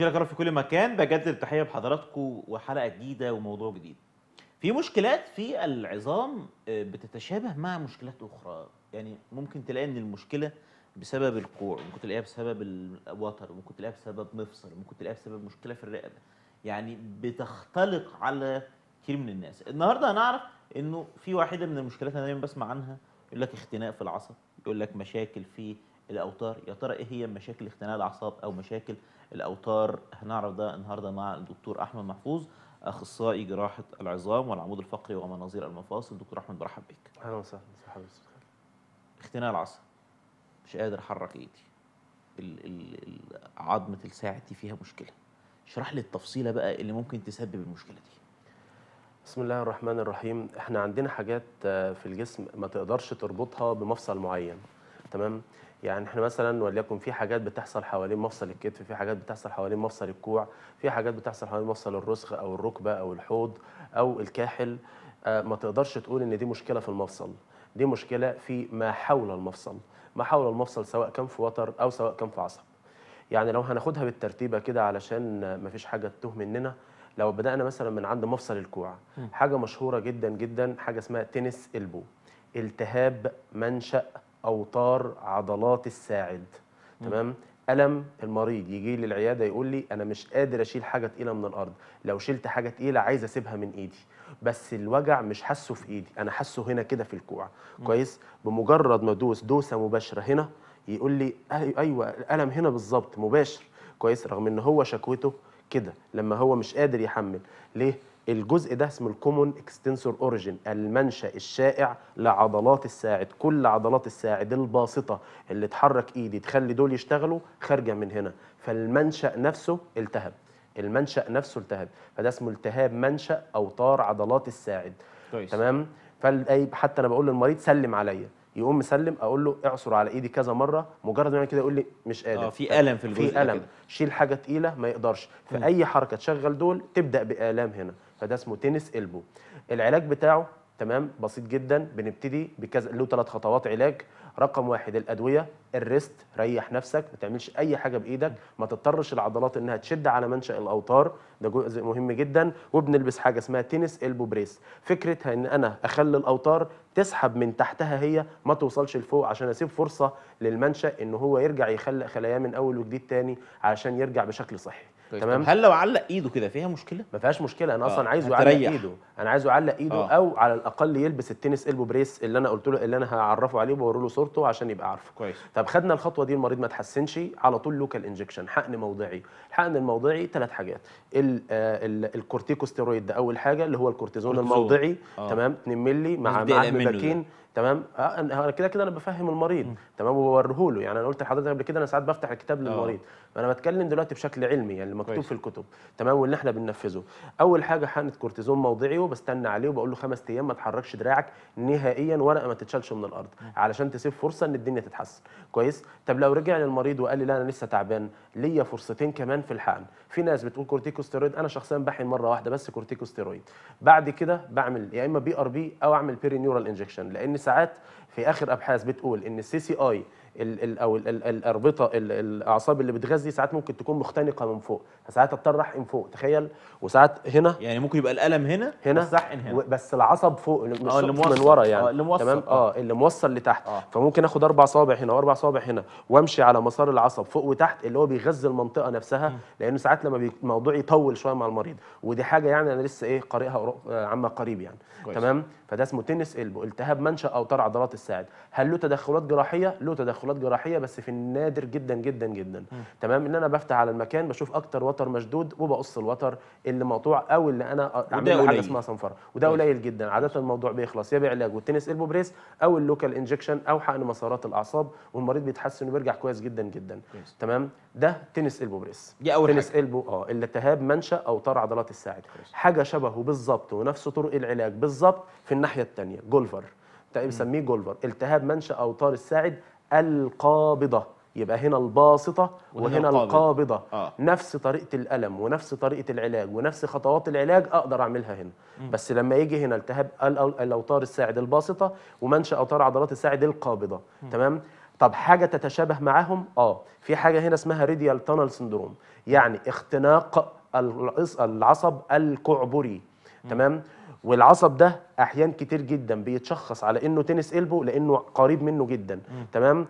يا رب في كل مكان بجدد التحيه بحضراتكم وحلقه جديده وموضوع جديد. في مشكلات في العظام آه، بتتشابه مع مشكلات اخرى يعني ممكن تلاقي ان المشكله بسبب الكوع ممكن تلاقيها بسبب الوتر ممكن تلاقيها بسبب مفصل ممكن تلاقيها بسبب مشكله في الرقبه يعني بتختلق على كثير من الناس النهارده هنعرف انه في واحده من المشكلات انا دايما بسمع عنها يقول لك اختناق في العصب يقول لك مشاكل في الاوتار يا ترى ايه هي مشاكل اختناق الاعصاب او مشاكل الاوتار هنعرف ده النهارده مع الدكتور احمد محفوظ اخصائي جراحه العظام والعمود الفقري ومناظير المفاصل دكتور احمد برحب بيك اهلا وسهلا صحابي اختناق العصب مش قادر احرك ايدي عظمه الساعتي فيها مشكله اشرح لي التفصيله بقى اللي ممكن تسبب المشكله دي بسم الله الرحمن الرحيم احنا عندنا حاجات آه، في الجسم ما تقدرش تربطها بمفصل معين تمام يعني احنا مثلا وليكن في حاجات بتحصل حوالين مفصل الكتف في حاجات بتحصل حوالين مفصل الكوع في حاجات بتحصل حوالين مفصل الرسغ او الركبه او الحوض او الكاحل آه، ما تقدرش تقول ان دي مشكله في المفصل دي مشكله في ما حول المفصل ما حول المفصل سواء كان في وتر او سواء كان في عصب يعني لو هناخدها بالترتيبه كده علشان ما فيش حاجه تتوه مننا لو بدانا مثلا من عند مفصل الكوع حاجه مشهوره جدا جدا حاجه اسمها تنس البو التهاب منشأ اوتار عضلات الساعد تمام الم المريض يجي لي العياده يقول لي انا مش قادر اشيل حاجه تقيله من الارض لو شلت حاجه تقيله عايز اسيبها من ايدي بس الوجع مش حاسه في ايدي انا حاسه هنا كده في الكوع كويس بمجرد ما دوس دوسه مباشره هنا يقول لي ايوه الالم هنا بالظبط مباشر كويس رغم ان هو شكوته كده لما هو مش قادر يحمل ليه الجزء ده اسمه الكومون اكستنسور اوريجين المنشا الشائع لعضلات الساعد كل عضلات الساعد الباسطه اللي تحرك ايدي تخلي دول يشتغلوا خارجه من هنا فالمنشا نفسه التهب المنشا نفسه التهب فده اسمه التهاب منشا اوتار عضلات الساعد كويس. تمام فاي حتى انا بقول للمريض سلم عليا يقوم مسلم اقول له اعصر على ايدي كذا مره مجرد ما كده يقول لي مش قادر اه في الم في الجزء في الم كده. شيل حاجه تقيله ما يقدرش فاي حركه تشغل دول تبدا بالام هنا فده اسمه تنس البو العلاج بتاعه تمام بسيط جدا بنبتدي بكذا له ثلاث خطوات علاج رقم واحد الادويه الريست ريح نفسك ما تعملش اي حاجه بايدك ما تضطرش العضلات انها تشد على منشا الاوتار ده جزء مهم جدا وبنلبس حاجه اسمها تنس البو بريس فكرتها ان انا اخلي الاوتار تسحب من تحتها هي ما توصلش لفوق عشان اسيب فرصه للمنشا ان هو يرجع يخلق خلاياه من اول وجديد تاني عشان يرجع بشكل صحي طيب، تمام هل لو علق ايده كده فيها مشكله ما فيهاش مشكله انا اصلا آه، عايزه يعلق ايده انا عايزه يعلق ايده آه. او على الاقل يلبس التنس البو بريس اللي انا قلت له اللي انا هعرفه عليه وبوري له صورته عشان يبقى عارفه كويس طب خدنا الخطوه دي المريض ما تحسنش على طول لوكال انجكشن حقن موضعي الحقن الموضعي ثلاث حاجات آه، الكورتيكوستيرويد ده اول حاجه اللي هو الكورتيزون الموضعي آه. تمام 2 مللي مع معاك مباكين تمام آه، انا كده كده انا بفهم المريض تمام وبوريه له يعني انا قلت لحضرتك قبل كده انا ساعات بفتح الكتاب للمريض انا بتكلم دلوقتي بشكل علمي يعني اللي مكتوب في الكتب تمام واللي احنا بننفذه اول حاجه حقنه كورتيزون موضعي وبستنى عليه وبقول له خمس ايام ما تحركش دراعك نهائيا ورقه ما تتشالش من الارض علشان تسيب فرصه ان الدنيا تتحسن كويس طب لو رجع للمريض وقال لي لا انا لسه تعبان ليا فرصتين كمان في الحقن في ناس بتقول كورتيكوستيرويد انا شخصيا بحقن مره واحده بس كورتيكوستيرويد بعد كده بعمل يا اما بي ار بي او اعمل بيري نيورال انجكشن لان ساعات في اخر ابحاث بتقول ان السي سي اي ال ال او الاربطه الاعصاب اللي بتغذي ساعات ممكن تكون مختنقه من فوق فساعات اضطر احقن فوق تخيل وساعات هنا يعني ممكن يبقى الالم هنا هنا بس احقن هنا بس العصب فوق مش آه، اللي موصل من ورا يعني آه، اللي موصل تمام آه. اه اللي موصل لتحت آه. فممكن اخد اربع صوابع هنا واربع صوابع هنا وامشي على مسار العصب فوق وتحت اللي هو بيغذي المنطقه نفسها م. لانه ساعات لما الموضوع يطول شويه مع المريض ودي حاجه يعني انا لسه ايه قارئها عما قريب يعني كويس. تمام فده اسمه تنس البو التهاب منشا اوتار عضلات الساعد هل له تدخلات جراحيه له تدخلات دخولات جراحيه بس في النادر جدا جدا جدا م. تمام ان انا بفتح على المكان بشوف اكتر وتر مشدود وبقص الوتر اللي مقطوع او اللي انا عامل حاجه اسمها صنفره وده قليل جدا عاده الموضوع بيخلص يا بعلاج والتنس البو بريس او اللوكال انجكشن او حقن مسارات الاعصاب والمريض بيتحسن وبيرجع كويس جدا جدا كويس. تمام ده تنس البو بريس دي اول تنس حاجة. البو اه التهاب منشا او طار عضلات الساعد كويس. حاجه شبهه بالظبط ونفس طرق العلاج بالظبط في الناحيه الثانيه جولفر بنسميه جولفر التهاب منشا اوتار الساعد القابضة يبقى هنا الباسطة وهنا القابضة, القابضة. آه. نفس طريقة الألم ونفس طريقة العلاج ونفس خطوات العلاج أقدر أعملها هنا م. بس لما يجي هنا التهاب الأوتار الساعد الباسطة ومنشأ أوتار عضلات الساعد القابضة م. تمام طب حاجة تتشابه معاهم؟ آه في حاجة هنا اسمها ريديال تونل سندروم يعني اختناق العصب الكعبري تمام والعصب ده احيان كتير جدا بيتشخص على انه تنس قلبه لانه قريب منه جدا م. تمام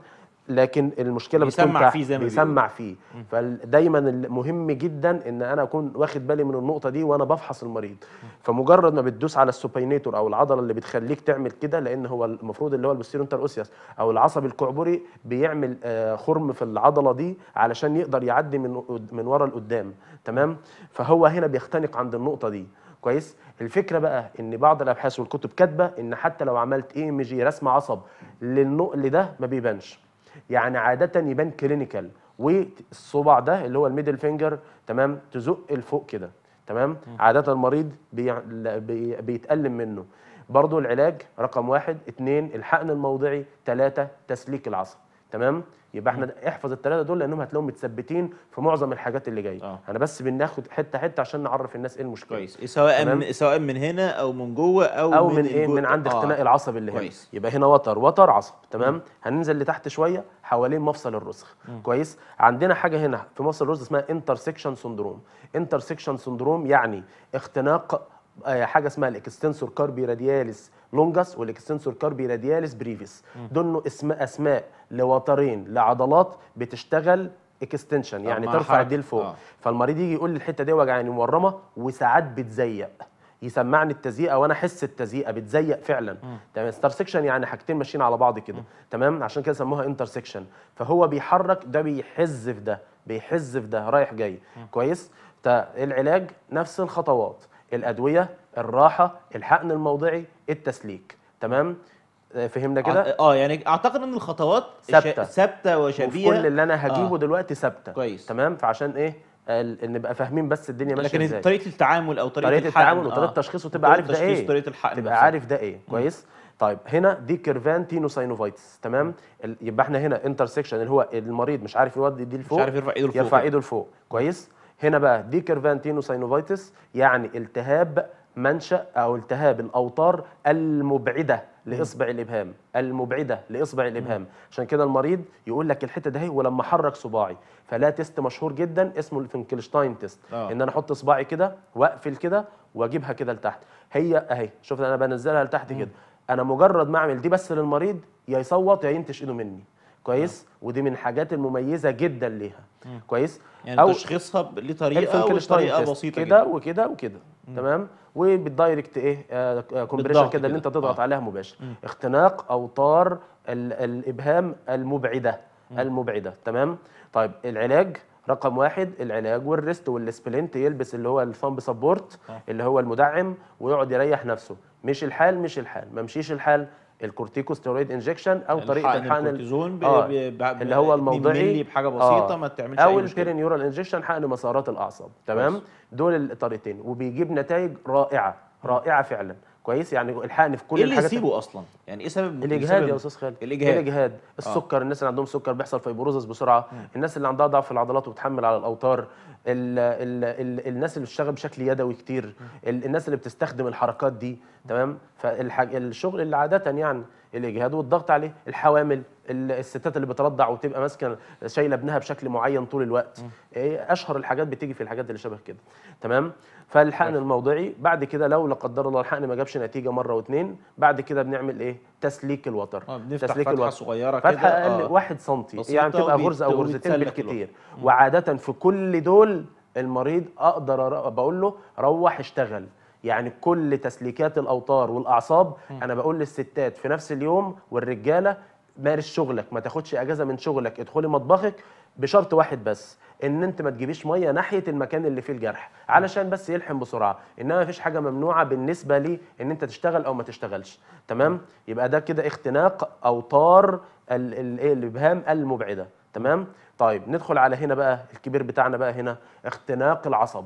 لكن المشكله بيسمع فيه زي ما بيسمع فيه م. فدايما مهم جدا ان انا اكون واخد بالي من النقطه دي وانا بفحص المريض م. فمجرد ما بتدوس على السوبينيتور او العضله اللي بتخليك تعمل كده لان هو المفروض اللي هو البستيرو انتر او العصب الكعبري بيعمل آه، خرم في العضله دي علشان يقدر يعدي من من ورا لقدام تمام فهو هنا بيختنق عند النقطه دي كويس الفكره بقى ان بعض الابحاث والكتب كاتبه ان حتى لو عملت اي ام جي رسم عصب للنقل ده ما بيبانش يعني عاده يبان كلينيكال والصبع ده اللي هو الميدل فينجر تمام تزق لفوق كده تمام عاده المريض بي... بي... بيتالم منه برضه العلاج رقم واحد اتنين الحقن الموضعي تلاتة تسليك العصب تمام يبقى احنا احفظ الثلاثه دول لانهم هتلاقيهم متثبتين في معظم الحاجات اللي جايه آه. انا بس بناخد حته حته عشان نعرف الناس ايه المشكله كويس سواء من سواء من هنا او من جوه او, أو من, من ايه من عند آه. اختناق آه. العصب اللي هنا يبقى هنا وتر وتر عصب تمام م. هننزل لتحت شويه حوالين مفصل الرسخ م. كويس عندنا حاجه هنا في مفصل الرسخ اسمها انترسكشن سندروم انترسكشن سندروم يعني اختناق آه، حاجه اسمها الاكستنسور كاربي رادياليس لونجاس والاكستنسور كاربي رادياليس بريفيس دول اسم اسماء لوترين لعضلات بتشتغل اكستنشن يعني ترفع دي لفوق آه. فالمريض يجي يقول لي الحته دي وجعاني مورمه وساعات بتزيق يسمعني التزييقه وانا احس التزييقه بتزيق فعلا تمام انترسكشن يعني حاجتين ماشيين على بعض كده تمام عشان كده سموها انترسكشن فهو بيحرك ده بيحز في ده بيحز في ده رايح جاي مم. كويس العلاج نفس الخطوات الادويه الراحه الحقن الموضعي التسليك تمام آه، فهمنا كده آه،, اه يعني اعتقد ان الخطوات ثابته ثابته وشبيهه كل اللي انا هجيبه آه. دلوقتي ثابته كويس تمام فعشان ايه نبقى فاهمين بس الدنيا ماشيه ازاي لكن طريقه التعامل او طريقه, طريقه التعامل وطريقه آه. التشخيص وتبقى عارف ده ايه طريقه الحقن تبقى عارف ده ايه كويس طيب هنا دي كيرفان تينو ساينوفايتس تمام يبقى احنا هنا انترسكشن اللي هو المريض مش عارف يودي دي لفوق مش عارف يرفع ايده لفوق يرفع ايده لفوق كويس هنا بقى دي كيرفانتينو ساينوفيتس يعني التهاب منشأ أو التهاب الأوتار المبعدة لإصبع الإبهام المبعدة لإصبع الإبهام عشان كده المريض يقول لك الحتة ده ولما حرك صباعي فلا تيست مشهور جدا اسمه الفنكلشتاين تيست آه. إن أنا أحط صباعي كده وأقفل كده وأجيبها كده لتحت هي أهي شفت أنا بنزلها لتحت كده أنا مجرد ما أعمل دي بس للمريض يا يصوت يا ينتش إيده مني كويس نعم. ودي من الحاجات المميزه جدا ليها كويس يعني أو تشخيصها لطريقه او طريقه بسيطه كده وكده وكده تمام وبالدايركت ايه آه، كومبريشن كده اللي انت تضغط آه. عليها مباشر مم. اختناق اوتار الابهام المبعده مم. المبعده تمام طيب العلاج رقم واحد العلاج والريست والسبلنت يلبس اللي هو الثامب آه. سبورت اللي هو المدعم ويقعد يريح نفسه مش الحال مش الحال ما مشيش الحال الكورتيكوستيرويد انجكشن او يعني طريقه الحقن الكورتيزون آه اللي هو الموضعي بحاجه آه، بسيطه آه ما تعملش او البيرينيورال انجكشن حقن مسارات الاعصاب تمام دول الطريقتين وبيجيب نتائج رائعه رائعه فعلا كويس يعني الحقني في كل إيه اللي يسيبه اصلا يعني ايه سبب الاجهاد إيه يا استاذ خالد الاجهاد الاجهاد آه. السكر الناس اللي عندهم سكر بيحصل فيبروزس بسرعه مم. الناس اللي عندها ضعف في العضلات وبتحمل على الاوتار الـ الـ الـ الناس اللي بتشتغل بشكل يدوي كتير الناس اللي بتستخدم الحركات دي تمام فالشغل اللي عاده يعني الاجهاد والضغط عليه الحوامل الستات اللي بترضع وتبقى ماسكه شايله ابنها بشكل معين طول الوقت مم. إيه، اشهر الحاجات بتيجي في الحاجات اللي شبه كده تمام فالحقن الموضعي بعد كده لو لا قدر الله الحقن ما جابش نتيجه مره واثنين بعد كده بنعمل ايه تسليك الوتر آه بنفتح تسليك فتحه الوتر. صغيره كده فتحه اقل آه. 1 سم يعني تبقى غرزه او غرزتين بالكتير وعاده في كل دول المريض اقدر بقول له روح اشتغل يعني كل تسليكات الاوتار والاعصاب م. انا بقول للستات في نفس اليوم والرجاله مارس شغلك ما تاخدش اجازه من شغلك ادخلي مطبخك بشرط واحد بس ان انت ما تجيبيش ميه ناحيه المكان اللي فيه الجرح علشان بس يلحم بسرعه انما مفيش حاجه ممنوعه بالنسبه لي ان انت تشتغل او ما تشتغلش تمام يبقى ده كده اختناق اوتار الايه الابهام المبعده تمام طيب ندخل على هنا بقى الكبير بتاعنا بقى هنا اختناق العصب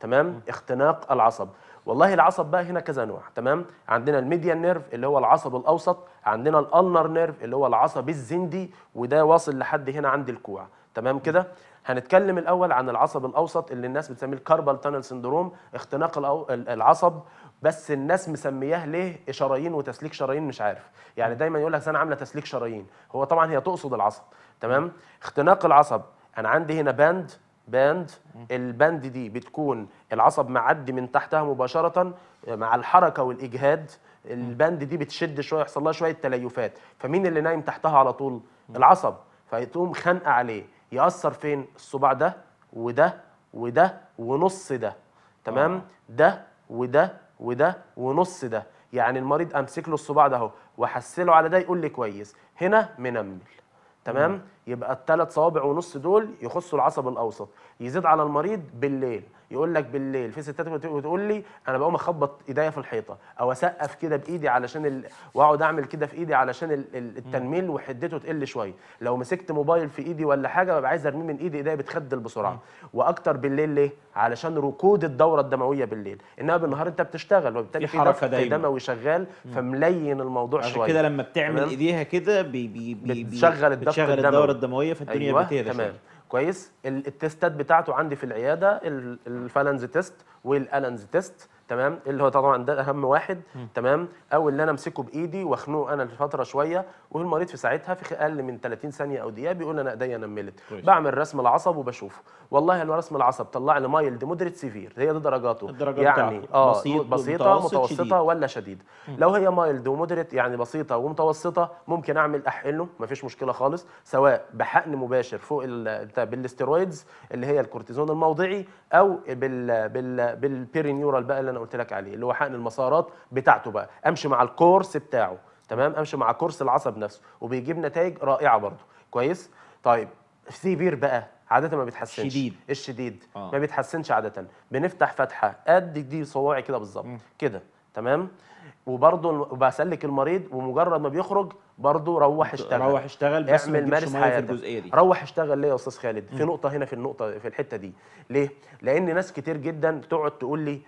تمام اختناق العصب والله العصب بقى هنا كذا نوع تمام عندنا الميديان نيرف اللي هو العصب الاوسط عندنا الالنر نيرف اللي هو العصب الزندي وده واصل لحد هنا عند الكوع تمام كده هنتكلم الاول عن العصب الاوسط اللي الناس بتسميه الكاربال تانل سندروم اختناق العصب بس الناس مسمياه ليه شرايين وتسليك شرايين مش عارف يعني دايما يقول لك انا عامله تسليك شرايين هو طبعا هي تقصد العصب تمام اختناق العصب انا عندي هنا باند باند الباند دي بتكون العصب معدي من تحتها مباشره مع الحركه والاجهاد الباند دي بتشد شويه يحصل لها شويه تليفات فمين اللي نايم تحتها على طول العصب فيقوم خنق عليه ياثر فين الصباع ده وده وده ونص ده تمام آه. ده وده وده ونص ده يعني المريض امسك له الصباع ده اهو وحسله على ده يقول لي كويس هنا منمل تمام مم. يبقى الثلاث صوابع ونص دول يخصوا العصب الاوسط يزيد على المريض بالليل يقول لك بالليل في ستات بتقول لي انا بقوم اخبط ايديا في الحيطه او اسقف كده بايدي علشان ال... واقعد اعمل كده في ايدي علشان التنميل وحدته تقل شويه لو مسكت موبايل في ايدي ولا حاجه ببقى عايز ارميه من ايدي ايديا بتخدل بسرعه واكتر بالليل ليه علشان ركود الدوره الدمويه بالليل انما بالنهار انت بتشتغل وبالتالي في حركه دموي شغال فملين الموضوع شويه كده لما بتعمل ايديها كده بي بي بي بتشغل الدوره الدمويه فالدنيا أيوة بتهدى تمام كويس التستات بتاعته عندي في العياده الفالانز تيست والالانز تيست تمام اللي هو طبعا ده اهم واحد م. تمام او اللي انا امسكه بايدي واخنقه انا لفتره شويه والمريض في ساعتها في اقل من 30 ثانيه او دقيقه بيقول انا ايديا نملت كويس. بعمل رسم العصب وبشوفه والله لو رسم العصب طلع لي مايلد مودريت سيفير هي دي درجاته الدرجات يعني اه بسيط بسيطه متوسطه شديد. ولا شديد م. لو هي مايلد ومودريت يعني بسيطه ومتوسطه ممكن اعمل احقنه مفيش مشكله خالص سواء بحقن مباشر فوق بالاسترويدز اللي هي الكورتيزون الموضعي او بال بال بالبيرينيورال بقى اللي انا قلت لك عليه اللي هو حقن المسارات بتاعته بقى امشي مع الكورس بتاعه تمام امشي مع كورس العصب نفسه وبيجيب نتائج رائعه برضه كويس طيب سيفير بقى عاده ما بيتحسنش شديد الشديد آه. ما بيتحسنش عاده بنفتح فتحه قد دي صواعي كده بالظبط كده تمام وبرضه بسلك المريض ومجرد ما بيخرج برضه روح اشتغل روح اشتغل بس اعمل مارس حياتك في الجزئيه دي روح اشتغل ليه يا استاذ خالد في نقطه هنا في النقطه في الحته دي ليه لان ناس كتير جدا تقعد تقول لي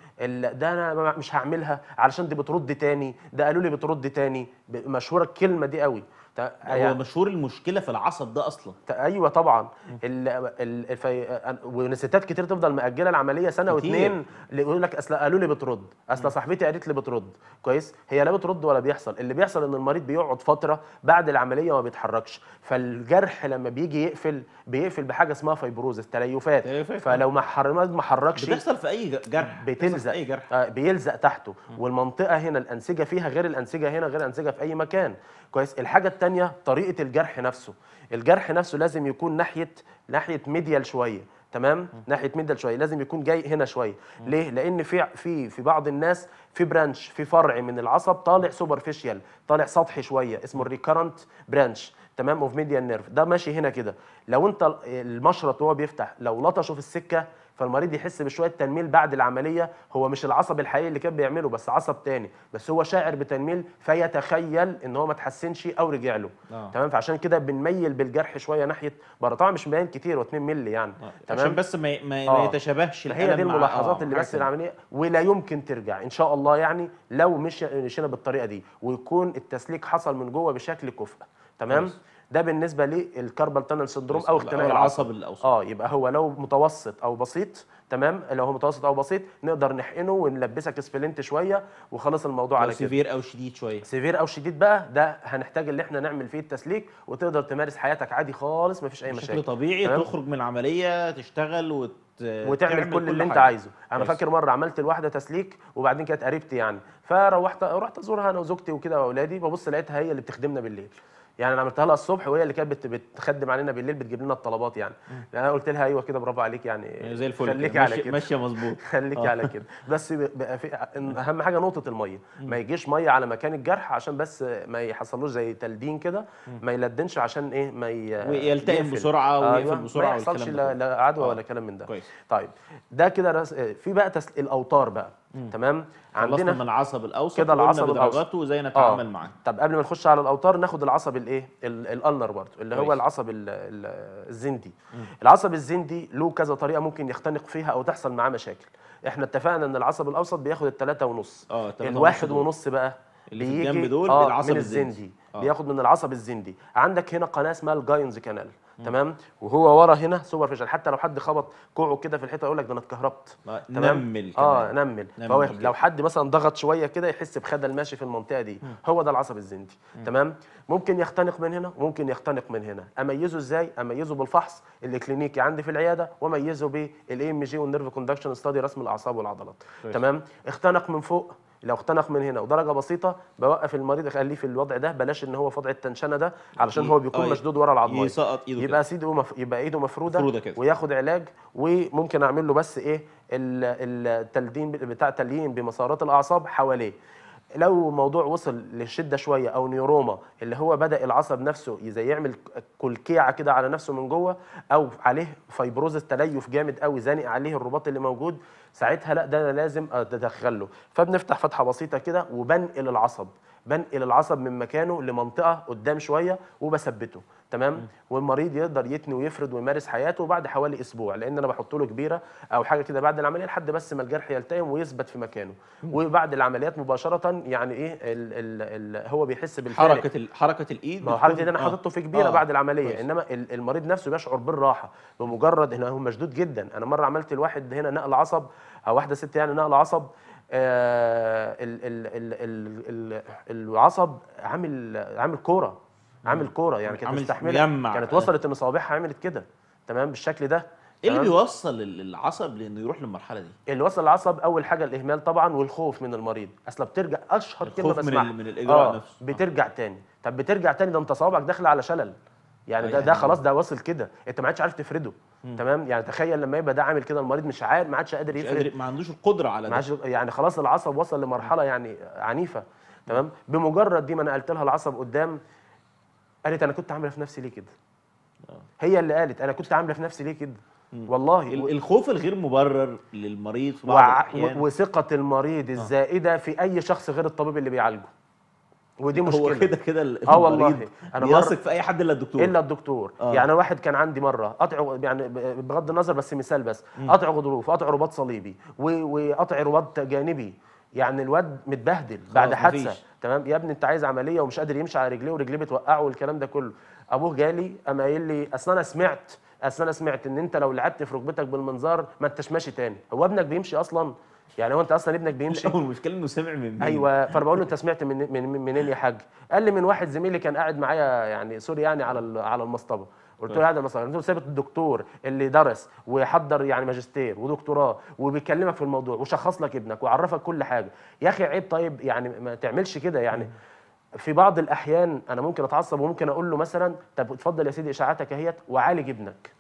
ده انا مش هعملها علشان دي بترد تاني ده قالوا لي بترد تاني مشهوره الكلمه دي قوي يعني هو مشهور المشكله في العصب ده اصلا ايوه طبعا ال ال وستات كتير تفضل ماجله العمليه سنه واثنين يقول لك اصل قالوا لي بترد اصل صاحبتي قالت لي بترد كويس هي لا بترد ولا بيحصل اللي بيحصل ان المريض بيقعد فتره بعد العمليه ما بيتحركش فالجرح لما بيجي يقفل بيقفل بحاجه اسمها فيبروزس تليفات فلو ما ما حركش بتحصل في اي جرح بتلزق اي جرح آه، بيلزق تحته والمنطقه هنا الانسجه فيها غير الانسجه هنا غير الانسجه في اي مكان كويس الحاجه تانية طريقه الجرح نفسه الجرح نفسه لازم يكون ناحيه ناحيه ميديال شويه تمام ناحيه ميديال شويه لازم يكون جاي هنا شويه ليه لان في في في بعض الناس في برانش في فرع من العصب طالع سوبرفيشيال طالع سطحي شويه اسمه الريكرنت برانش تمام اوف ميديال نيرف ده ماشي هنا كده لو انت المشرط وهو بيفتح لو لطشه في السكه فالمريض يحس بشويه تنميل بعد العمليه هو مش العصب الحقيقي اللي كان بيعمله بس عصب تاني بس هو شاعر بتنميل فيتخيل ان هو ما اتحسنش او رجع له آه. تمام فعشان كده بنميل بالجرح شويه ناحيه بره طبعا مش مبين كتير و2 مللي يعني آه. تمام عشان بس ما, ما آه. يتشابهش هي دي الملاحظات آه. اللي بس العمليه ولا يمكن ترجع ان شاء الله يعني لو مش مشينا بالطريقه دي ويكون التسليك حصل من جوه بشكل كفء تمام بس. ده بالنسبه للكاربال تانل سندروم او اختناق العصب الاوسط اه يبقى هو لو متوسط او بسيط تمام لو هو متوسط او بسيط نقدر نحقنه ونلبسك سبلنت شويه وخلص الموضوع على كده سيفير او شديد شويه سيفير او شديد بقى ده هنحتاج اللي احنا نعمل فيه التسليك وتقدر تمارس حياتك عادي خالص مفيش اي مشاكل بشكل طبيعي تمام؟ تخرج من العمليه تشتغل وت... وتعمل كل, كل اللي حاجة. انت عايزه انا بس. فاكر مره عملت لواحده تسليك وبعدين كانت قريبتي يعني فروحت رحت ازورها انا وزوجتي وكده واولادي ببص لقيتها هي اللي بتخدمنا بالليل يعني انا عملتها لها الصبح وهي اللي كانت بتخدم علينا بالليل بتجيب لنا الطلبات يعني. يعني انا قلت لها ايوه كده برافو عليك يعني زي الفل خليكي على كده ماشيه مظبوط خليكي على آه. كده بس بقى في اهم حاجه نقطه الميه ما يجيش ميه على مكان الجرح عشان بس ما يحصلوش زي تلدين كده ما يلدنش عشان ايه ما يلتئم بسرعه ويقفل أيوة. بسرعه ما يحصلش لا عدوى آه. ولا كلام من ده كويس طيب ده كده في بقى الاوتار بقى مم. تمام عندنا من العصب الاوسط كده العصب الاوسط وازاي نتعامل آه. معاه طب قبل ما نخش على الاوتار ناخد العصب الايه الالنر برضه اللي هو العصب الزندي مم. العصب الزندي له كذا طريقه ممكن يختنق فيها او تحصل معاه مشاكل احنا اتفقنا ان العصب الاوسط بياخد الثلاثة ونص اه الواحد ونص بقى اللي في الجنب دول آه العصب الزندي, الزندي. آه. بياخد من العصب الزندي عندك هنا قناه اسمها الجاينز كانال تمام وهو ورا هنا سوبر فيشن حتى لو حد خبط كوعه كده في الحيطه يقول لك ده انا اتكهربت تمام نمل اه نمل, نمل فهو لو حد مثلا ضغط شويه كده يحس بخدل ماشي في المنطقه دي مم. هو ده العصب الزندي مم. تمام ممكن يختنق من هنا ممكن يختنق من هنا اميزه ازاي اميزه بالفحص الاكلينيكي عندي في العياده واميزه بالاي ام جي والنيرف كوندكشن ستادي رسم الاعصاب والعضلات تمام اختنق من فوق لو اختنق من هنا ودرجه بسيطه بوقف المريض اخليه في الوضع ده بلاش ان هو في وضع التنشنه ده علشان هو بيكون آه، مشدود ورا العظمه يسقط ايده يبقى سيده مف... يبقى ايده مفروده كده. وياخد علاج وممكن اعمل له بس ايه التلدين بتاع تليين بمسارات الاعصاب حواليه لو الموضوع وصل للشده شويه او نيوروما اللي هو بدا العصب نفسه زي يعمل كلكيعه كده على نفسه من جوه او عليه فيبروز تليف جامد قوي زانق عليه الرباط اللي موجود ساعتها لا ده لازم ادخل آه، له فبنفتح فتحه بسيطه كده وبنقل العصب بنقل العصب من مكانه لمنطقه قدام شويه وبثبته تمام والمريض يقدر يتني ويفرد ويمارس حياته بعد حوالي اسبوع لان انا بحط له كبيره او حاجه كده بعد العمليه لحد بس ما الجرح يلتئم ويثبت في مكانه وبعد العمليات مباشره يعني ايه الـ الـ الـ هو بيحس بالفعل حركه حركه الايد ما هو حركه انا آه. حاططه في كبيره آه. بعد العمليه بس. انما المريض نفسه بيشعر بالراحه بمجرد هنا هو مشدود جدا انا مره عملت الواحد هنا نقل عصب او واحده ست يعني نقل عصب آه الـ الـ الـ الـ الـ العصب عامل عامل كوره عامل كوره يعني كانت مستحمله كانت وصلت ان صوابعها عملت كده تمام بالشكل ده ايه اللي بيوصل العصب لانه يروح للمرحله دي؟ اللي وصل العصب اول حاجه الاهمال طبعا والخوف من المريض، اصل بترجع اشهر كلمه بسمعها الخوف من الاجراء آه نفسه بترجع آه. تاني، طب بترجع تاني ده انت صوابعك داخله على شلل يعني ده أيوة. ده خلاص ده واصل كده انت ما عادش عارف تفرده تمام يعني تخيل لما يبقى ده عامل كده المريض مش عارف ما عادش قادر يفرد قادر ما عندوش القدره على ده يعني خلاص العصب وصل لمرحله يعني عنيفه تمام بمجرد دي ما نقلت لها العصب قدام قالت انا كنت عامله في نفسي ليه كده آه. هي اللي قالت انا كنت عامله في نفسي ليه كده والله الخوف الغير مبرر للمريض في بعض وع... وثقه المريض آه. الزائده في اي شخص غير الطبيب اللي بيعالجه ودي مشكله هو كده كده اه والله انا بيثق في اي حد الا الدكتور الا الدكتور آه. يعني واحد كان عندي مره قطع يعني بغض النظر بس مثال بس قطع غضروف قطع رباط صليبي وقطع رباط جانبي يعني الواد متبهدل بعد حادثه تمام يا ابني انت عايز عمليه ومش قادر يمشي على رجليه ورجليه بتوقعه والكلام ده كله ابوه جالي قام قايل لي اصل انا سمعت اصل انا سمعت ان انت لو لعبت في ركبتك بالمنظار ما انتش ماشي تاني هو ابنك بيمشي اصلا يعني هو انت اصلا ابنك بيمشي هو مشكله انه سمع من مين ايوه فبقول له انت سمعت من من منين إيه يا حاج قال لي من واحد زميلي كان قاعد معايا يعني سوري يعني على على المصطبه قلت له هذا المسار قلت له الدكتور اللي درس وحضر يعني ماجستير ودكتوراه وبيكلمك في الموضوع وشخص لك ابنك وعرفك كل حاجه يا اخي عيب طيب يعني ما تعملش كده يعني في بعض الاحيان انا ممكن اتعصب وممكن اقول له مثلا طب اتفضل يا سيدي اشاعاتك اهيت وعالج ابنك